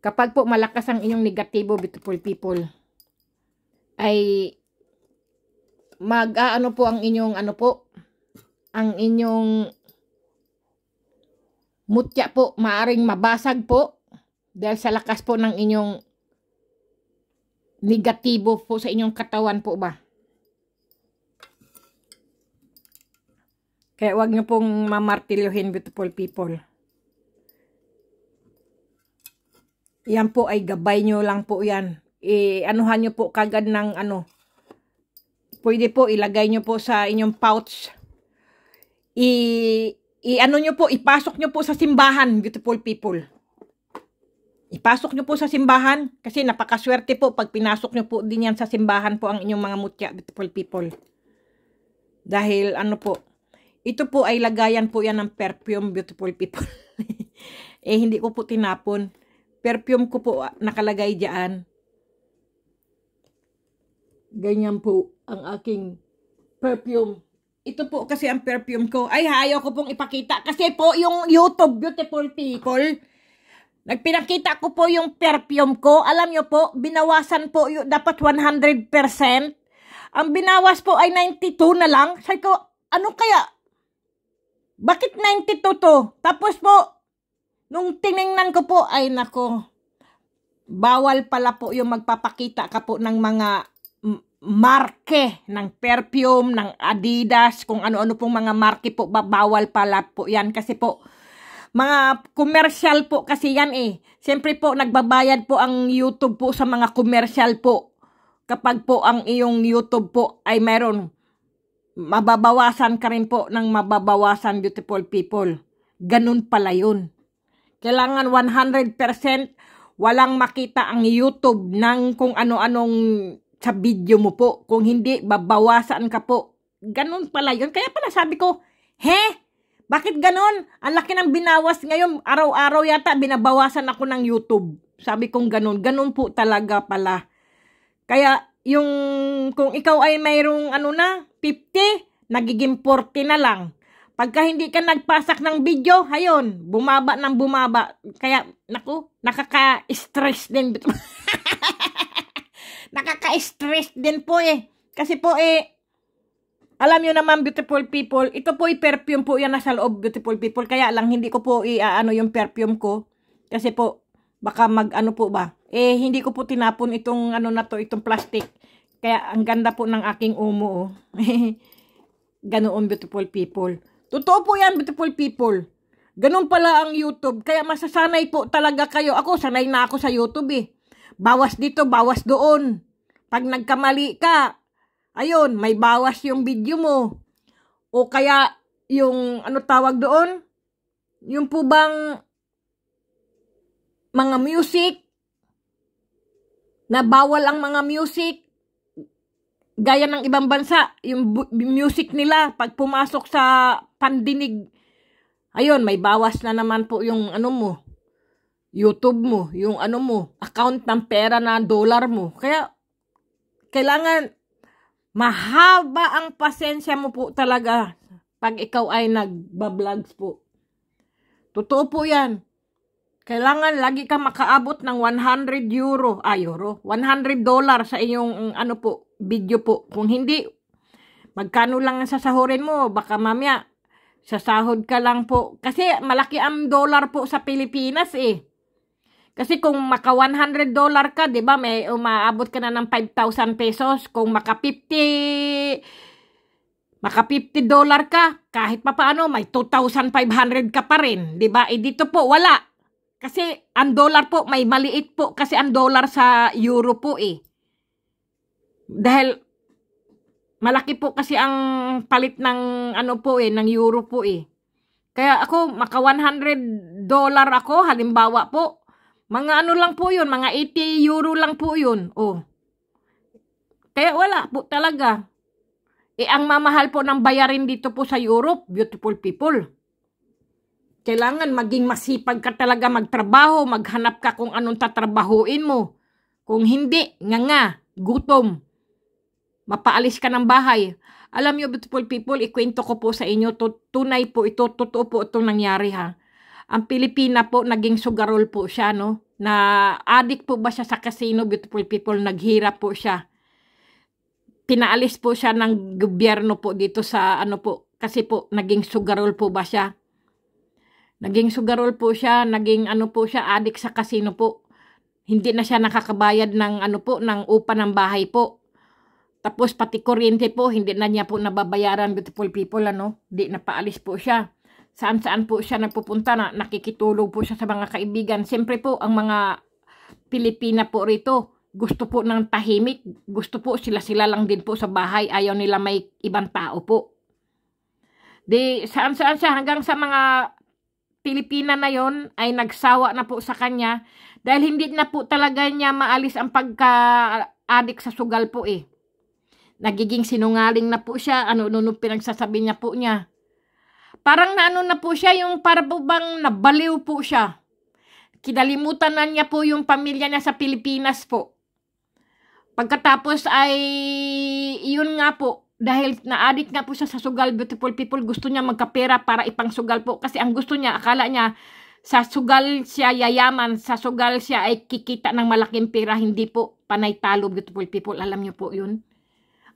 Kapag po malakas ang inyong negatibo, beautiful people, ay mag-ano po ang inyong ano po, ang inyong mutya po, maaring mabasag po dahil sa lakas po ng inyong negatibo po sa inyong katawan po ba. Kaya wag nyo pong mamartilyohin beautiful people. Yan po ay gabay nyo lang po yan. E, anuhan nyo po kagad ng ano. Pwede po ilagay nyo po sa inyong pouch. I, i ano nyo po, ipasok nyo po sa simbahan, beautiful people. Ipasok nyo po sa simbahan kasi napakaswerte po pag pinasok nyo po din yan sa simbahan po ang inyong mga mutya, beautiful people. Dahil ano po, ito po ay lagayan po yan ng perfume, beautiful people. [LAUGHS] eh, hindi ko po tinapon. Perfume ko po ah, nakalagay dyan. Ganyan po ang aking perfume. Ito po kasi ang perfume ko. Ay, hayo ko pong ipakita. Kasi po yung YouTube, beautiful people, Nagpinakita ko po yung perfume ko. Alam nyo po, binawasan po yung dapat 100%. Ang binawas po ay 92 na lang. Sabi ko, ano kaya? Bakit 92 to? Tapos po, nung tiningnan ko po, ay nako, bawal pala po yung magpapakita ka po ng mga marke ng perfume, ng Adidas, kung ano-ano pong mga marke po, bawal pala po yan. Kasi po, mga commercial po kasi yan eh. Siyempre po, nagbabayad po ang YouTube po sa mga commercial po. Kapag po ang iyong YouTube po ay mayroon mababawasan ka rin po ng mababawasan beautiful people. Ganun pala yun. Kailangan 100% walang makita ang YouTube ng kung ano-anong sa video mo po. Kung hindi, babawasan ka po. Ganun pala yun. Kaya pala sabi ko, he? Bakit ganun? Ang laki ng binawas ngayon. Araw-araw yata binabawasan ako ng YouTube. Sabi kong ganun. Ganun po talaga pala. Kaya yung kung ikaw ay mayroong ano na, 50, nagiging 40 na lang. Pagka hindi ka nagpasak ng video, ayun, bumaba ng bumaba. Kaya, naku, nakaka-stress din. [LAUGHS] nakaka-stress din po eh. Kasi po eh, alam nyo naman, beautiful people, ito po yung perfume po yan nasa loob, beautiful people. Kaya lang, hindi ko po i-ano yung perfume ko. Kasi po, baka mag-ano po ba. Eh, hindi ko po tinapon itong ano na to, itong plastic. Kaya ang ganda po ng aking umo. Oh. [LAUGHS] Ganoon beautiful people. Totoo po yan beautiful people. Ganun pala ang YouTube. Kaya masasanay po talaga kayo. Ako, sanay na ako sa YouTube eh. Bawas dito, bawas doon. Pag nagkamali ka, ayun, may bawas yung video mo. O kaya, yung ano tawag doon? Yung po bang mga music? Na bawal ang mga music? gaya ng ibang bansa, yung music nila pag pumasok sa pandinig, ayun, may bawas na naman po yung ano mo, YouTube mo, yung ano mo, account ng pera na dollar mo. Kaya, kailangan mahaba ang pasensya mo po talaga pag ikaw ay nagba-vlogs po. Totoo po yan. Kailangan lagi ka makaabot ng 100 euro, ah euro, 100 dollar sa iyong ano po, video po. Kung hindi, magkano lang ang sasahurin mo, baka mamaya, sasahod ka lang po. Kasi malaki ang dollar po sa Pilipinas eh. Kasi kung maka 100 dollar ka, 'di ba? May umaabot ka na ng 5,000 pesos. Kung maka 50 maka 50 dollar ka, kahit pa paano may 2,500 ka pa rin, 'di ba? Eh dito po wala. Kasi ang dollar po may maliit po kasi ang dollar sa euro po eh. Dahil malaki po kasi ang palit ng ano po eh, ng euro po eh. Kaya ako, maka 100 dollar ako, halimbawa po. Mga ano lang po yun, mga 80 euro lang po yun. Oh. Kaya wala po talaga. Eh, ang mamahal po ng bayarin dito po sa Europe, beautiful people. Kailangan maging masipag ka talaga magtrabaho, maghanap ka kung anong tatrabahuin mo. Kung hindi, nga nga, gutom mapaalis ka ng bahay. Alam nyo, beautiful people, ikwento ko po sa inyo, tunay po ito, totoo po itong nangyari ha. Ang Pilipina po, naging sugarol po siya, no? Na adik po ba siya sa casino, beautiful people, naghira po siya. Pinaalis po siya ng gobyerno po dito sa ano po, kasi po, naging sugarol po ba siya. Naging sugarol po siya, naging ano po siya, adik sa casino po. Hindi na siya nakakabayad ng ano po, ng upa ng bahay po tapos pati kuryente po, hindi na niya po nababayaran beautiful people ano. Hindi na paalis po siya. Saan-saan po siya nagpupunta na nakikitulog po siya sa mga kaibigan. Siyempre po ang mga Pilipina po rito gusto po ng tahimik. Gusto po sila-sila lang din po sa bahay. Ayaw nila may ibang tao po. Di saan-saan siya hanggang sa mga Pilipina na yon ay nagsawa na po sa kanya dahil hindi na po talaga niya maalis ang pagka-addict sa sugal po eh. Nagiging sinungaling na po siya. Ano-ano pinagsasabi niya po niya. Parang naano na po siya, yung para po bang nabaliw po siya. Kinalimutan na niya po yung pamilya niya sa Pilipinas po. Pagkatapos ay, yun nga po, dahil na-addict nga po siya sa sugal, beautiful people, gusto niya magkapera para ipang Sugal po. Kasi ang gusto niya, akala niya, sa sugal siya yayaman, sa sugal siya ay kikita ng malaking pera, hindi po panay talo, beautiful people. Alam niyo po yun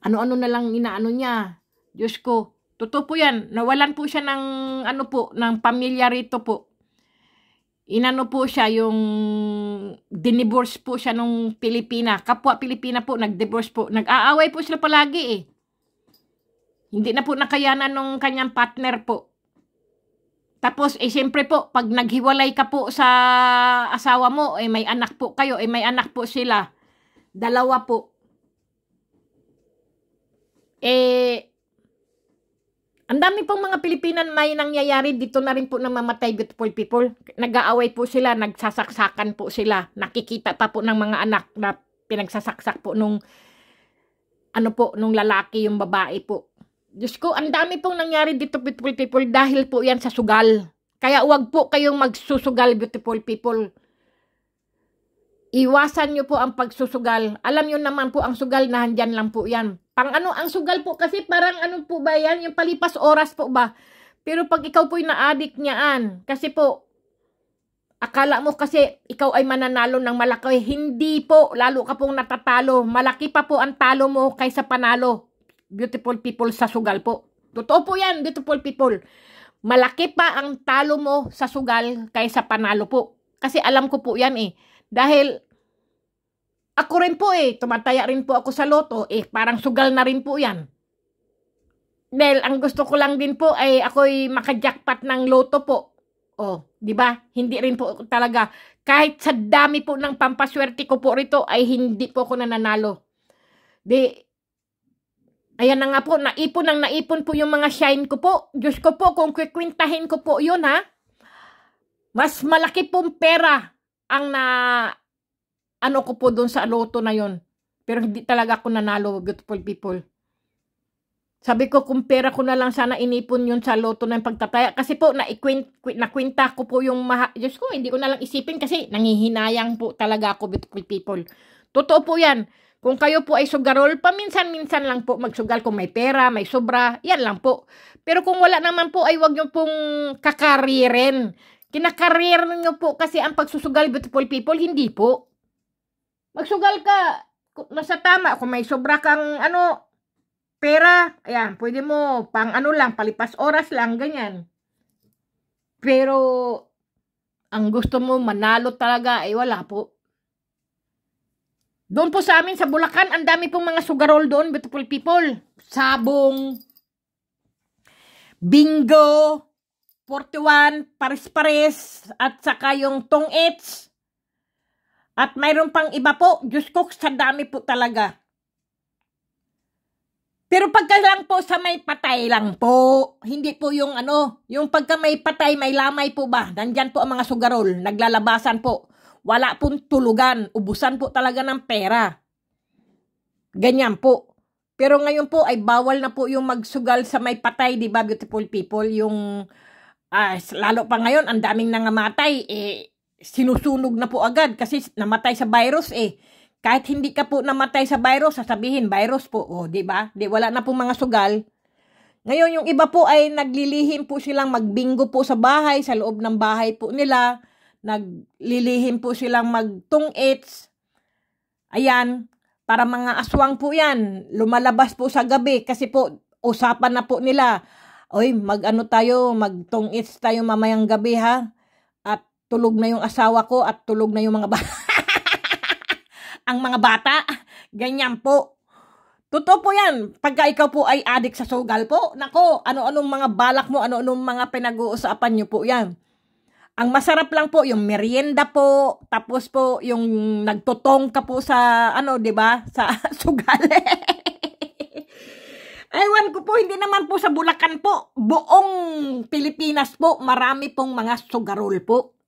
ano-ano na lang inaano niya. Diyos ko, totoo po yan. Nawalan po siya ng, ano po, ng pamilya rito po. Inano po siya, yung dinivorce po siya nung Pilipina. Kapwa Pilipina po, nagdivorce po. Nag-aaway po sila palagi eh. Hindi na po nakayanan nung kanyang partner po. Tapos, eh, siyempre po, pag naghiwalay ka po sa asawa mo, eh, may anak po kayo, eh, may anak po sila. Dalawa po eh, ang dami pong mga Pilipinan may nangyayari dito na rin po na mamatay beautiful people. Nag-aaway po sila, nagsasaksakan po sila. Nakikita pa po ng mga anak na pinagsasaksak po nung ano po, nung lalaki yung babae po. Diyos ko, ang dami pong nangyari dito beautiful people dahil po yan sa sugal. Kaya huwag po kayong magsusugal beautiful people. Iwasan nyo po ang pagsusugal. Alam nyo naman po ang sugal na handyan lang po yan Parang ano, ang sugal po kasi parang ano po ba yan? Yung palipas oras po ba? Pero pag ikaw po'y na-addict niyaan, kasi po, akala mo kasi ikaw ay mananalo ng malaki. Hindi po, lalo ka pong natatalo. Malaki pa po ang talo mo kaysa panalo. Beautiful people sa sugal po. Totoo po yan, beautiful people. Malaki pa ang talo mo sa sugal kaysa panalo po. Kasi alam ko po yan eh. Dahil ako rin po eh, tumataya rin po ako sa loto, eh parang sugal na rin po yan. Dahil ang gusto ko lang din po ay ako'y makajakpat ng loto po. Oh, di ba? Hindi rin po talaga kahit sa dami po ng pampaswerte ko po rito ay hindi po ako nananalo. Di Ayan na nga po, naipon ang naipon po yung mga shine ko po. Diyos ko po, kung kikwintahin ko po yun ha, mas malaki pong pera ang na ano ko po doon sa loto na yon. Pero hindi talaga ako nanalo, beautiful people. Sabi ko, kung pera ko na lang sana inipon yun sa loto ng pagtataya. Kasi po, nakwinta ko po yung maha. Diyos ko, hindi ko na lang isipin kasi nangihinayang po talaga ako, beautiful people. Totoo po yan. Kung kayo po ay sugarol, paminsan-minsan lang po magsugal kung may pera, may sobra, yan lang po. Pero kung wala naman po ay huwag nyo pong kakariren. Kinakariren nyo po kasi ang pagsusugal, beautiful people, hindi po. Magsugal ka. Nasa tama. Kung may sobra kang ano, pera, ayan, pwede mo pang ano lang, palipas oras lang, ganyan. Pero, ang gusto mo manalo talaga, ay eh, wala po. Doon po sa amin, sa Bulacan, ang dami pong mga sugarol doon, beautiful people. Sabong, bingo, 41, paris-paris, at saka yung tong-ets. At mayroon pang iba po, Diyos ko, sa dami po talaga. Pero pagka lang po sa may patay lang po, hindi po yung ano, yung pagka may patay, may lamay po ba? Nandyan po ang mga sugarol, naglalabasan po. Wala pong tulugan, ubusan po talaga ng pera. Ganyan po. Pero ngayon po ay bawal na po yung magsugal sa may patay, di ba beautiful people? Yung, uh, lalo pa ngayon, ang daming nangamatay, eh, sinusunog na po agad kasi namatay sa virus eh. Kahit hindi ka po namatay sa virus, sasabihin virus po, oh, 'di ba? Di wala na po mga sugal. Ngayon yung iba po ay naglilihim po silang magbingo po sa bahay, sa loob ng bahay po nila, naglilihim po silang magtungits. Ayan, para mga aswang po 'yan, lumalabas po sa gabi kasi po usapan na po nila, oy, mag-ano tayo, magtungits tayo mamayang gabi ha tulog na yung asawa ko at tulog na yung mga bata. [LAUGHS] ang mga bata, ganyan po. Totoo po yan. Pagka ikaw po ay adik sa sugal po, nako, ano-anong mga balak mo, ano-anong mga pinag-uusapan nyo po yan. Ang masarap lang po, yung merienda po, tapos po, yung nagtotong ka po sa, ano, ba diba? sa [LAUGHS] sugal. [LAUGHS] Ewan ko po, hindi naman po sa Bulacan po, buong Pilipinas po, marami pong mga sugarol po.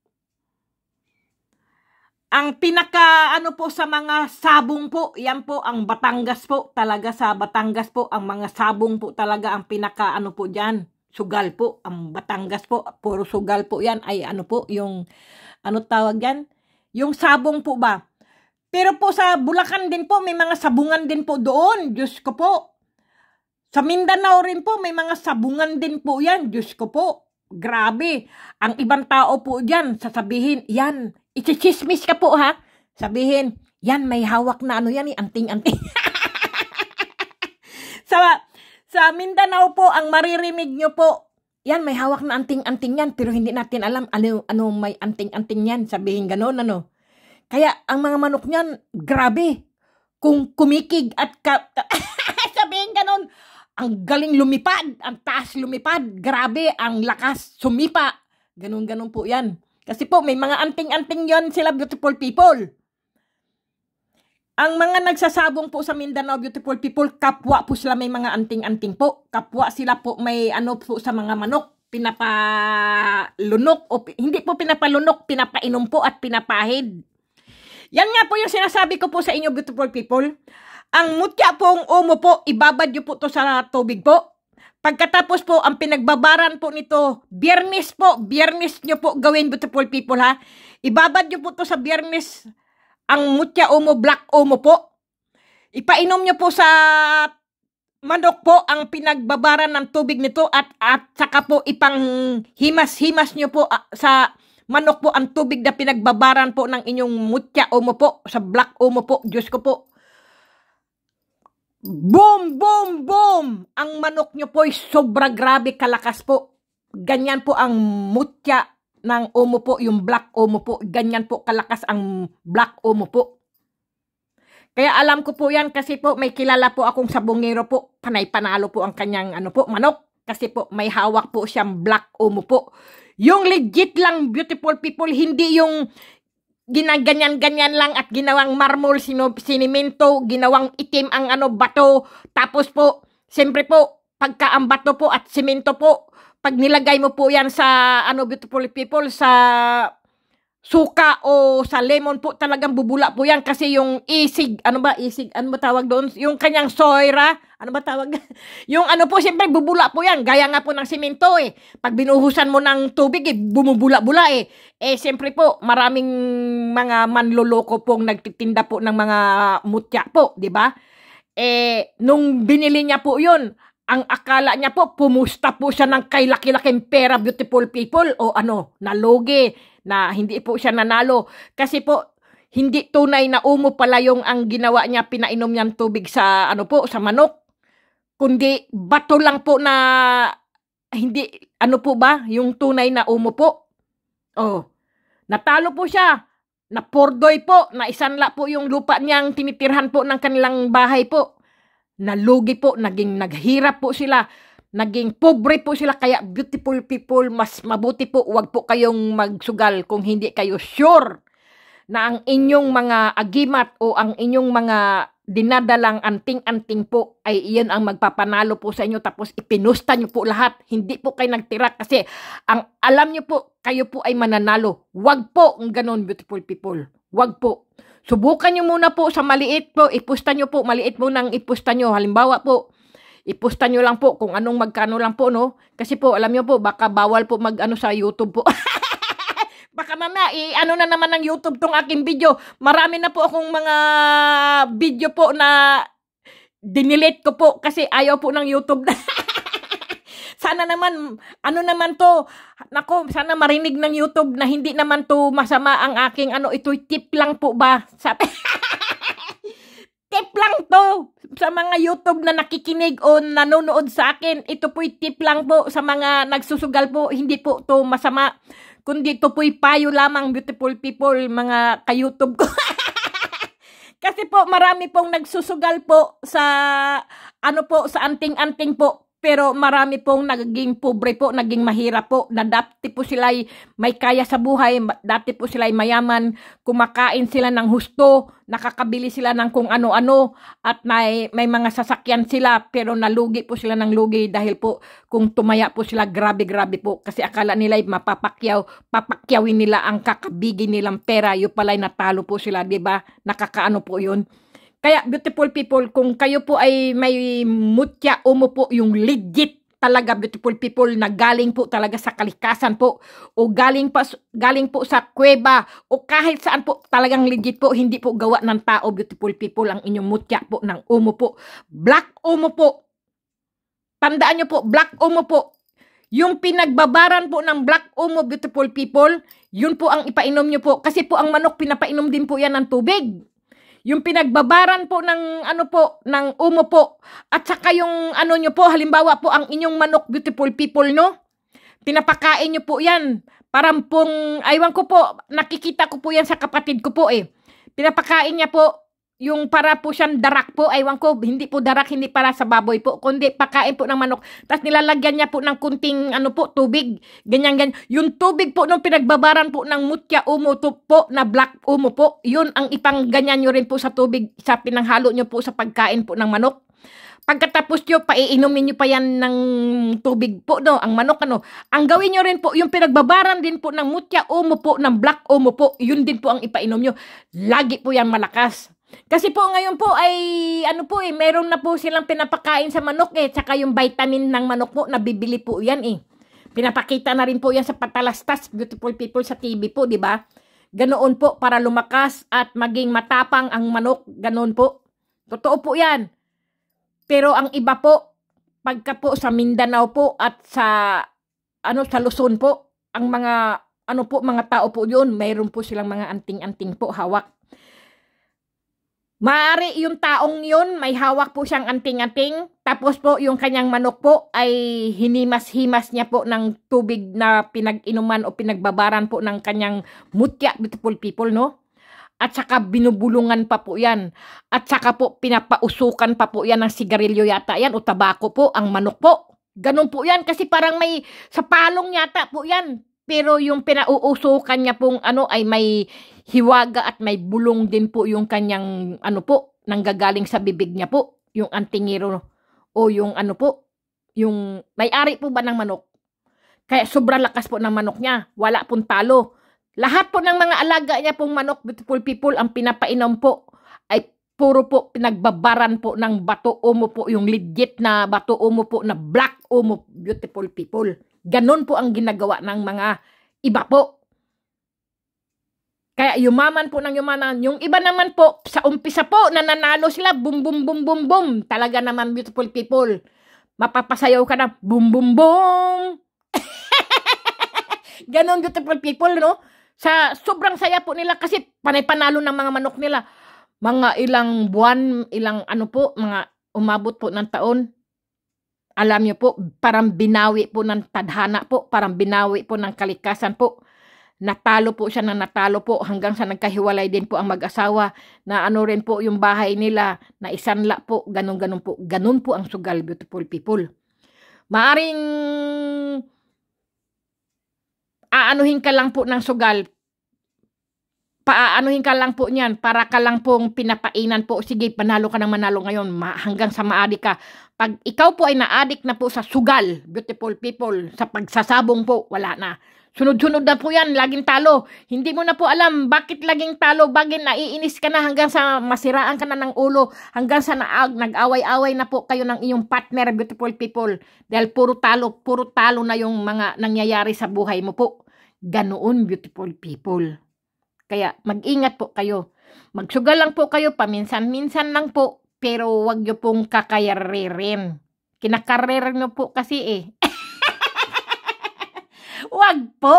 Ang pinaka ano po sa mga sabong po, yan po ang Batangas po. Talaga sa Batangas po, ang mga sabong po talaga ang pinaka ano po diyan, Sugal po, ang Batangas po, puro sugal po yan. Ay ano po, yung ano tawag yan? Yung sabong po ba? Pero po sa Bulacan din po, may mga sabungan din po doon. Diyos ko po. Sa Mindanao rin po, may mga sabungan din po yan. Diyos ko po. Grabe. Ang ibang tao po diyan sasabihin, yan, Ichichismis ka po ha. Sabihin, yan may hawak na ano yan eh, anting-anting. [LAUGHS] sa, sa Mindanao po, ang maririnig nyo po, yan may hawak na anting-anting yan pero hindi natin alam ano, ano may anting-anting yan. Sabihin ganun, ano. Kaya ang mga manok niyan, grabe. Kung kumikig at ka... [LAUGHS] sabihin ganun. ang galing lumipad, ang taas lumipad, grabe, ang lakas sumipa. Ganun-ganun po yan. Kasi po, may mga anting-anting yon sila beautiful people. Ang mga nagsasabong po sa Mindanao Beautiful People, kapwa po sila may mga anting-anting po. Kapwa sila po may ano po sa mga manok. Pinapalunok, o, hindi po pinapalunok, pinapainom po at pinapahid. Yan nga po yung sinasabi ko po sa inyo Beautiful People. Ang mutya pong umo po, ibabad nyo po to sa tubig po. Pagkatapos po, ang pinagbabaran po nito, biyernes po, biyernes nyo po gawin, beautiful people ha. Ibabad nyo po to sa biyernes, ang mutya omo, black omo po. Ipainom nyo po sa manok po ang pinagbabaran ng tubig nito at, at saka po ipang himas-himas nyo po uh, sa manok po ang tubig na pinagbabaran po ng inyong mutya omo po, sa black omo po, Diyos ko po. Boom, boom, boom! Ang manok nyo po ay sobra grabe kalakas po. Ganyan po ang mutya ng omo po, yung black omo po. Ganyan po kalakas ang black omo po. Kaya alam ko po yan kasi po may kilala po akong sabongero po. Panay panalo po ang kanyang ano po, manok. Kasi po may hawak po siyang black omo po. Yung legit lang beautiful people, hindi yung ginaganyan-ganyan lang at ginawang marmol, sino, sinimento, ginawang itim ang ano, bato. Tapos po, siyempre po, pagka ang bato po at simento po, pag nilagay mo po yan sa ano beautiful people sa suka o sa lemon po talagang bubula po yan kasi yung isig, ano ba isig, ano ba tawag doon? Yung kanyang soyra, ano ba tawag? [LAUGHS] yung ano po, siyempre bubula po yan, gaya nga po ng simento eh. Pag binuhusan mo ng tubig eh, bumubula-bula eh. Eh siyempre po, maraming mga manloloko pong nagtitinda po ng mga mutya po, di ba? Eh, nung binili niya po yun, ang akala niya po, pumusta po siya ng kay laki-laking pera, beautiful people, o ano, nalugi, na hindi po siya nanalo. Kasi po, hindi tunay na umo pala yung ang ginawa niya, pinainom niyang tubig sa, ano po, sa manok. Kundi, bato lang po na, hindi, ano po ba, yung tunay na umo po. Oh, natalo po siya. Napordoy po, na naisanla po yung lupa niyang tinitirhan po ng kanilang bahay po. Nalugi po, naging naghirap po sila, naging pobre po sila. Kaya beautiful people, mas mabuti po, wag po kayong magsugal kung hindi kayo sure na ang inyong mga agimat o ang inyong mga dinadalang anting-anting po ay iyon ang magpapanalo po sa inyo tapos ipinusta nyo po lahat. Hindi po kayo nagtira kasi ang alam nyo po, kayo po ay mananalo. Wag po ang ganun beautiful people. Wag po. Subukan nyo muna po sa maliit po. Ipusta nyo po. Maliit po nang ipusta nyo. Halimbawa po, ipusta nyo lang po kung anong magkano lang po, no? Kasi po, alam nyo po, baka bawal po mag-ano sa YouTube po. [LAUGHS] baka mamaya, i-ano na naman ng YouTube tong aking video. Marami na po akong mga video po na dinilate ko po kasi ayaw po ng YouTube na. [LAUGHS] Sana naman, ano naman to, nako, sana marinig ng YouTube na hindi naman to masama ang aking, ano, ito'y tip lang po ba? Sabi, [LAUGHS] tip lang to sa mga YouTube na nakikinig o nanonood sa akin. Ito po'y tip lang po sa mga nagsusugal po. Hindi po to masama. Kundi ito po'y payo lamang, beautiful people, mga ka-YouTube ko. [LAUGHS] Kasi po marami pong nagsusugal po sa ano po sa anting-anting po pero marami pong nagiging pobre po, naging mahirap po, na dati po sila may kaya sa buhay, dati po sila mayaman, kumakain sila ng husto, nakakabili sila ng kung ano-ano, at may, may mga sasakyan sila, pero nalugi po sila ng lugi dahil po kung tumaya po sila, grabe-grabe po, kasi akala nila mapapakyaw, papakyawin nila ang kakabigin nilang pera, yun pala'y natalo po sila, di ba? Nakakaano po yun. Kaya beautiful people, kung kayo po ay may mutya, umo po yung legit talaga beautiful people na galing po talaga sa kalikasan po o galing pa galing po sa kuweba o kahit saan po talagang legit po hindi po gawa ng tao beautiful people ang inyong mutya po ng umo po black umo po tandaan nyo po black umo po yung pinagbabaran po ng black umo beautiful people yun po ang ipainom nyo po kasi po ang manok pinapainom din po yan ng tubig yung pinagbabaran po ng ano po, ng umo po, at saka yung ano nyo po, halimbawa po ang inyong manok beautiful people, no? Pinapakain nyo po yan. Parang pong, aywan ko po, nakikita ko po yan sa kapatid ko po eh. Pinapakain niya po yung para po siyang darak po, aywan ko, hindi po darak, hindi para sa baboy po, kundi pakain po ng manok. Tapos nilalagyan niya po ng kunting ano po, tubig. Ganyan, ganyan. Yung tubig po nung pinagbabaran po ng mutya umo to po na black umo po, yun ang ipang ganyan nyo rin po sa tubig sa pinanghalo nyo po sa pagkain po ng manok. Pagkatapos nyo, paiinumin nyo pa yan ng tubig po, no? Ang manok, ano? Ang gawin nyo rin po, yung pinagbabaran din po ng mutya umo po, ng black umo po, yun din po ang ipainom nyo. Lagi po yan malakas. Kasi po ngayon po ay ano po eh, meron na po silang pinapakain sa manok eh, tsaka yung vitamin ng manok po, nabibili po yan eh. Pinapakita na rin po yan sa patalastas, beautiful people sa TV po, di ba? Ganoon po para lumakas at maging matapang ang manok, ganoon po. Totoo po yan. Pero ang iba po, pagka po sa Mindanao po at sa ano sa Luzon po, ang mga ano po mga tao po yun, mayroon po silang mga anting-anting po hawak. Maaari yung taong yun, may hawak po siyang anting-anting. Tapos po yung kanyang manok po ay hinimas-himas niya po ng tubig na pinag-inuman o pinagbabaran po ng kanyang mutya, beautiful people, no? At saka binubulungan pa po yan. At saka po pinapausukan pa po yan ng sigarilyo yata yan o tabako po ang manok po. Ganun po yan kasi parang may sa palong yata po yan. Pero yung pinauusukan niya pong ano ay may hiwaga at may bulong din po yung kanyang ano po, nanggagaling sa bibig niya po, yung antingiro o yung ano po, yung may-ari po ba ng manok? Kaya sobrang lakas po ng manok niya, wala pong talo. Lahat po ng mga alaga niya pong manok, beautiful people, ang pinapainom po ay puro po pinagbabaran po ng bato umo po, yung legit na bato umo po na black umo, beautiful people. Ganon po ang ginagawa ng mga iba po. Kaya yumaman po ng yumaman. Yung iba naman po, sa umpisa po, nananalo sila, boom, boom, boom, boom, boom. Talaga naman, beautiful people. Mapapasayaw ka na, boom, boom, bum. [LAUGHS] Ganon, beautiful people, no? Sa sobrang saya po nila kasi panay panalo ng mga manok nila. Mga ilang buwan, ilang ano po, mga umabot po ng taon, alam nyo po, parang binawi po ng tadhana po, parang binawi po ng kalikasan po. Natalo po siya na natalo po hanggang sa nagkahiwalay din po ang mag-asawa na ano rin po yung bahay nila na isanla po, ganun-ganun po. Ganun po ang sugal, beautiful people. Maaring aanuhin ka lang po ng sugal paaanuhin ka lang po niyan para ka lang pong pinapainan po. Sige, panalo ka ng manalo ngayon ma hanggang sa maadik ka. Pag ikaw po ay naadik na po sa sugal, beautiful people, sa pagsasabong po, wala na. Sunod-sunod na po yan, laging talo. Hindi mo na po alam bakit laging talo, bagay naiinis ka na hanggang sa masiraan ka na ng ulo, hanggang sa naag, nag-away-away na po kayo ng iyong partner, beautiful people. Dahil puro talo, puro talo na yung mga nangyayari sa buhay mo po. Ganoon, beautiful people. Kaya mag-ingat po kayo. Magsugal lang po kayo, paminsan-minsan lang po, pero huwag nyo pong kakayaririn. Kinakarir nyo po kasi eh. [LAUGHS] Huwag po.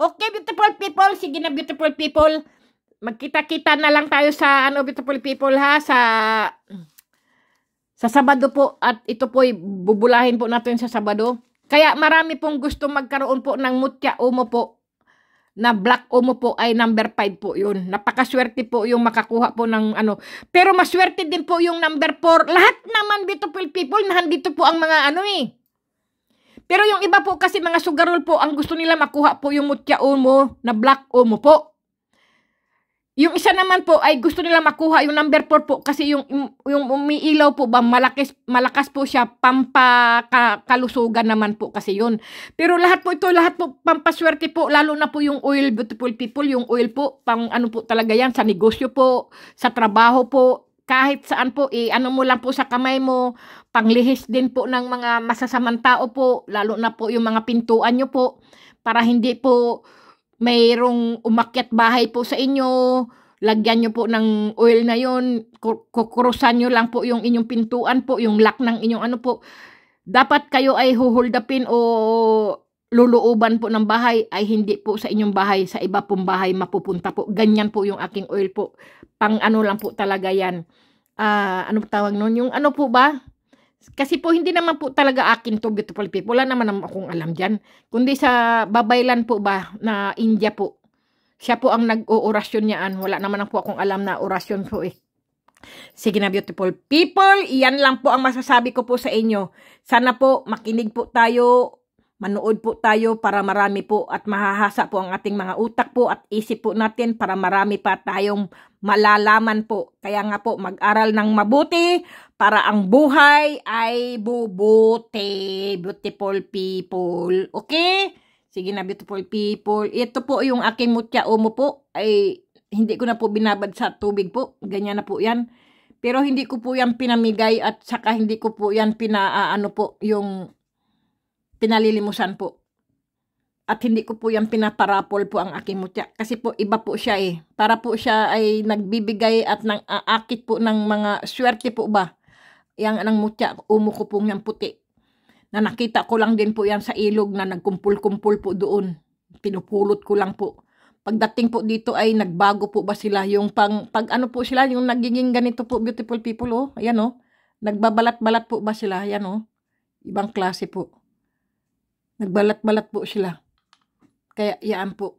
Okay, beautiful people. Sige na, beautiful people. Magkita-kita na lang tayo sa, ano, beautiful people ha, sa... Sa Sabado po, at ito po, bubulahin po natin sa Sabado. Kaya marami pong gusto magkaroon po ng mutya umo po na black omo po ay number 5 po yun. Napakaswerte po yung makakuha po ng ano. Pero maswerte din po yung number 4. Lahat naman beautiful people, nahandito po ang mga ano eh. Pero yung iba po kasi mga sugarol po, ang gusto nila makuha po yung mutya omo na black omo po. Yung isa naman po ay gusto nila makuha yung number 4 po kasi yung, yung umiilaw po ba malakas, malakas po siya pampakalusugan naman po kasi yun. Pero lahat po ito, lahat po pampaswerte po lalo na po yung oil beautiful people, yung oil po pang ano po talaga yan sa negosyo po, sa trabaho po, kahit saan po eh, ano mo lang po sa kamay mo, panglihis din po ng mga masasamang tao po, lalo na po yung mga pintuan nyo po para hindi po mayroong umakyat bahay po sa inyo, lagyan nyo po ng oil na yon, kukurusan nyo lang po yung inyong pintuan po, yung lock ng inyong ano po. Dapat kayo ay huhuldapin o luluuban po ng bahay ay hindi po sa inyong bahay, sa iba pong bahay mapupunta po. Ganyan po yung aking oil po. Pang ano lang po talaga yan. Uh, ano tawag nun? Yung ano po ba? Kasi po, hindi naman po talaga akin to beautiful people. Wala naman akong alam dyan. Kundi sa babaylan po ba na India po. Siya po ang nag-oorasyon niyaan. Wala naman po akong alam na orasyon po eh. Sige na beautiful people, iyan lang po ang masasabi ko po sa inyo. Sana po makinig po tayo, manood po tayo para marami po at mahahasa po ang ating mga utak po at isip po natin para marami pa tayong malalaman po. Kaya nga po mag-aral ng mabuti, para ang buhay ay bubuti, beautiful people. Okay? Sige na, beautiful people. Ito po yung aking mutya umo po. Ay, hindi ko na po binabad sa tubig po. Ganyan na po yan. Pero hindi ko po yan pinamigay at saka hindi ko po yan pinaano ah, po yung pinalilimusan po. At hindi ko po yan pinaparapol po ang aking mutya. Kasi po iba po siya eh. Para po siya ay nagbibigay at nang aakit po ng mga swerte po ba yang anang mutya, umuko po niyang puti. Na nakita ko lang din po yan sa ilog na nagkumpul-kumpul po doon. Pinupulot ko lang po. Pagdating po dito ay nagbago po ba sila yung pang, pag ano po sila, yung nagiging ganito po beautiful people oh, ayan oh. Nagbabalat-balat po ba sila, ayan oh. Ibang klase po. Nagbalat-balat po sila. Kaya yaan po.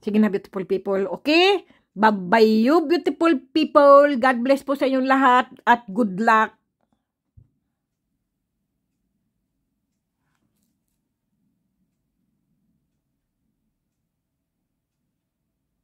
Sige na beautiful people, okay? Bye-bye you beautiful people. God bless po sa inyong lahat at good luck.